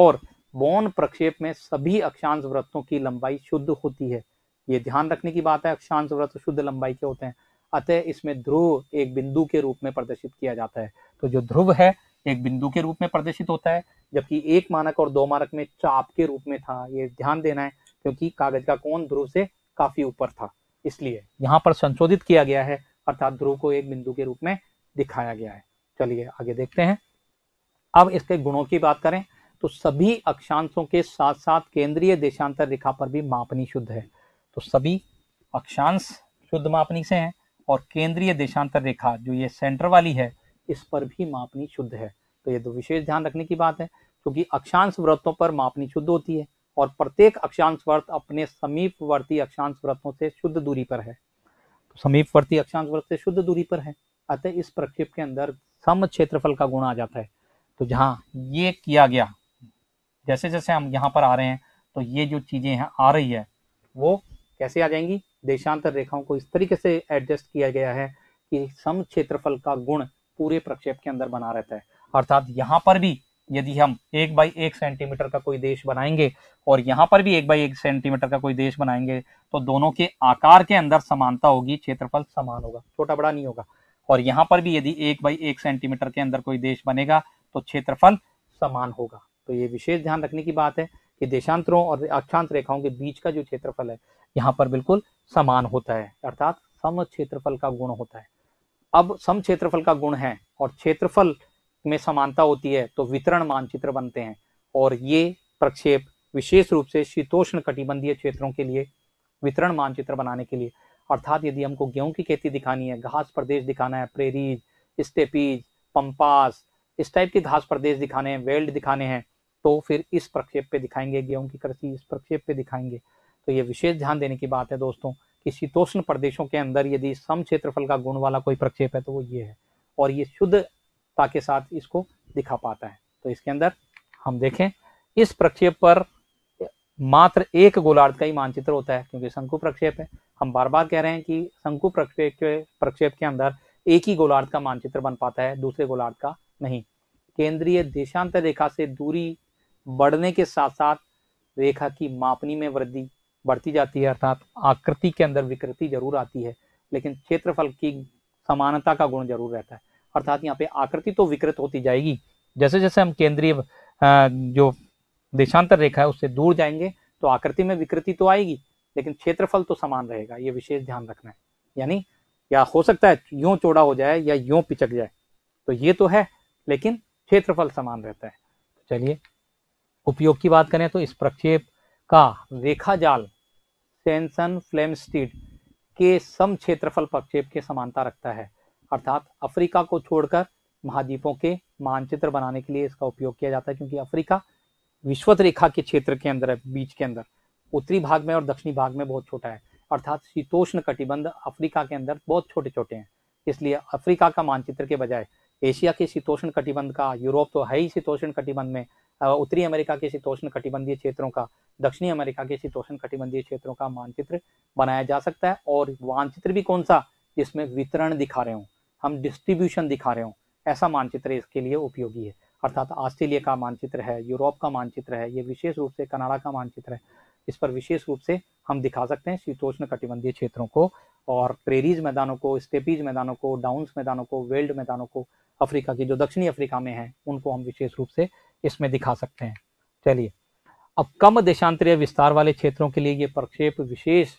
[SPEAKER 1] और बोन प्रक्षेप में सभी अक्षांश व्रतों की लंबाई शुद्ध होती है ये ध्यान रखने की बात है अक्षांश व्रत शुद्ध लंबाई के होते हैं अतः इसमें ध्रुव एक बिंदु के रूप में प्रदर्शित किया जाता है तो जो ध्रुव है एक बिंदु के रूप में प्रदर्शित होता है जबकि एक मानक और दो मानक में चाप के रूप में था ये ध्यान देना है क्योंकि कागज का कोण ध्रुव से काफी ऊपर था इसलिए यहाँ पर संशोधित किया गया है अर्थात ध्रुव को एक बिंदु के रूप में दिखाया गया है चलिए आगे देखते हैं अब इसके गुणों की बात करें तो सभी अक्षांशों के साथ साथ केंद्रीय देशांतर रेखा पर भी मापनी शुद्ध है तो सभी अक्षांश शुद्ध मापनी से हैं और केंद्रीय देशांतर रेखा जो ये सेंटर वाली है इस पर भी मापनी शुद्ध है तो ये तो विशेष ध्यान रखने की बात है क्योंकि अक्षांश व्रतों पर मापनी शुद्ध होती है और प्रत्येक अक्षांश व्रत अपने समीपवर्ती अक्षांश व्रतों से शुद्ध दूरी पर है तो समीपवर्ती अक्षांश व्रत से शुद्ध दूरी पर है अतः इस प्रक्षेप के अंदर सम क्षेत्रफल का गुण आ जाता है तो जहाँ ये किया गया जैसे जैसे हम यहाँ पर आ रहे हैं तो ये जो चीज़ें हैं आ रही है वो कैसे आ जाएंगी देशांतर रेखाओं को इस तरीके से एडजस्ट किया गया है कि सम क्षेत्रफल का गुण पूरे प्रक्षेप के अंदर बना रहता है अर्थात यहाँ पर भी यदि हम एक बाई एक सेंटीमीटर का कोई देश बनाएंगे और यहाँ पर भी एक बाई एक सेंटीमीटर का कोई देश बनाएंगे तो दोनों के आकार के अंदर समानता होगी क्षेत्रफल समान होगा छोटा बड़ा नहीं होगा और यहाँ पर भी यदि एक बाई एक सेंटीमीटर के अंदर कोई देश बनेगा तो क्षेत्रफल समान होगा तो ये विशेष ध्यान रखने की बात है कि देशांतरों और अक्षांत रेखाओं के बीच का जो क्षेत्रफल है यहाँ पर बिल्कुल समान होता है अर्थात सम क्षेत्रफल का गुण होता है अब सम क्षेत्रफल का गुण है और क्षेत्रफल में समानता होती है तो वितरण मानचित्र बनते हैं और ये प्रक्षेप विशेष रूप से शीतोष्ण कटिबंधीय क्षेत्रों के लिए वितरण मानचित्र बनाने के लिए अर्थात यदि हमको गेहूं की खेती दिखानी है घास प्रदेश दिखाना है प्रेरीज स्टेपीज पंपास इस टाइप के घास प्रदेश दिखाने हैं वेल्ड दिखाने हैं तो फिर इस प्रक्षेप पे दिखाएंगे गेहूं की कृषि इस प्रक्षेप पे दिखाएंगे तो ये विशेष ध्यान देने की बात है दोस्तों शीतोष्ण प्रदेशों के अंदर यदि सम क्षेत्रफल का गुण वाला कोई प्रक्षेप है तो वो ये है और ये शुद्धता के साथ इसको दिखा पाता है तो इसके अंदर हम देखें इस प्रक्षेप पर मात्र एक गोलार्ध का ही मानचित्र होता है क्योंकि शंकु प्रक्षेप है हम बार बार कह रहे हैं कि शंकु प्रक्षेप के प्रक्षेप के अंदर एक ही गोलार्ध का मानचित्र बन पाता है दूसरे गोलार्ध का नहीं केंद्रीय देशांतर रेखा से दूरी बढ़ने के साथ साथ रेखा की मापनी में वृद्धि बढ़ती जाती है अर्थात आकृति के अंदर विकृति जरूर आती है लेकिन क्षेत्रफल की समानता का गुण जरूर रहता है अर्थात यहाँ पे आकृति तो विकृत होती जाएगी जैसे जैसे हम केंद्रीय जो देशांतर रेखा है उससे दूर जाएंगे तो आकृति में विकृति तो आएगी लेकिन क्षेत्रफल तो समान रहेगा ये विशेष ध्यान रखना है यानी या हो सकता है यूं चौड़ा हो जाए या यूं पिचक जाए तो ये तो है लेकिन क्षेत्रफल समान रहता है चलिए उपयोग की बात करें तो इस प्रक्षेप का रेखा जाल सेंसन फ्लेमस्टीड के सम क्षेत्रफल प्रक्षेप के समानता रखता है अर्थात अफ्रीका को छोड़कर महाद्वीपों के मानचित्र बनाने के लिए इसका उपयोग किया जाता है क्योंकि अफ्रीका विश्वत रेखा के क्षेत्र के अंदर है बीच के अंदर उत्तरी भाग में और दक्षिणी भाग में बहुत छोटा है अर्थात शीतोष्ण कटिबंध अफ्रीका के अंदर बहुत छोटे छोटे हैं इसलिए अफ्रीका का मानचित्र के बजाय एशिया के शीतोषण कटिबंध का यूरोप तो है ही शीतोष्ण कटिबंध में उत्तरी अमेरिका के शीतोष्ण कटिबंधीय क्षेत्रों का दक्षिणी अमेरिका के शीतोषण कटिबंधीय क्षेत्रों का मानचित्र बनाया जा सकता है और मानचित्र भी कौन सा जिसमें वितरण दिखा रहे हो हम डिस्ट्रीब्यूशन दिखा रहे हो ऐसा मानचित्र इसके लिए उपयोगी है अर्थात ऑस्ट्रेलिया का मानचित्र है यूरोप का मानचित्र है ये विशेष रूप से कनाडा का मानचित्र है इस पर विशेष रूप से हम दिखा सकते हैं शीतोष्ण कटिबंधीय क्षेत्रों को और प्रेरीज मैदानों को स्टेपीज मैदानों को डाउन्स मैदानों को वेल्ड मैदानों को अफ्रीका की जो दक्षिणी अफ्रीका में है उनको हम विशेष रूप से इसमें दिखा सकते हैं चलिए अब कम देशांतरीय विस्तार वाले क्षेत्रों के लिए ये प्रक्षेप विशेष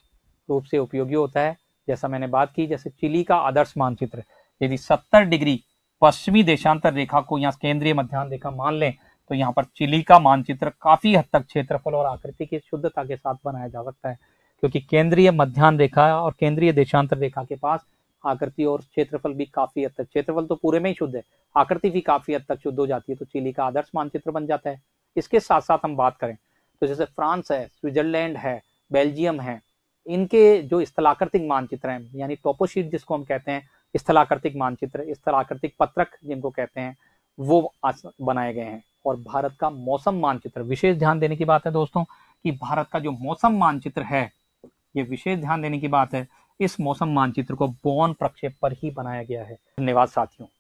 [SPEAKER 1] रूप से उपयोगी होता है जैसा मैंने बात की जैसे चिली का आदर्श मानचित्र यदि 70 डिग्री पश्चिमी देशांतर रेखा को या केंद्रीय मध्यान्ह रेखा मान लें तो यहाँ पर चिली का मानचित्र काफी हद तक क्षेत्रफल और आकृति की शुद्धता के साथ बनाया जा सकता है क्योंकि केंद्रीय मध्यान्ह रेखा और केंद्रीय देशांतर रेखा के पास आकृति और क्षेत्रफल भी काफी हद तक क्षेत्रफल तो पूरे में ही शुद्ध है आकृति भी काफी हद तक शुद्ध हो जाती है तो चिली का आदर्श मानचित्र बन जाता है इसके साथ साथ हम बात करें तो जैसे फ्रांस है स्विट्जरलैंड है बेल्जियम है इनके जो स्थलाकृतिक मानचित्र हैं यानी टोपोशीट जिसको हम कहते हैं स्थलाकृतिक मानचित्र स्थलाकृतिक पत्रक जिनको कहते हैं वो बनाए गए हैं और भारत का मौसम मानचित्र विशेष ध्यान देने की बात है दोस्तों कि भारत का जो मौसम मानचित्र है ये विशेष ध्यान देने की बात है इस मौसम मानचित्र को बॉन प्रक्षेप पर ही बनाया गया है धन्यवाद साथियों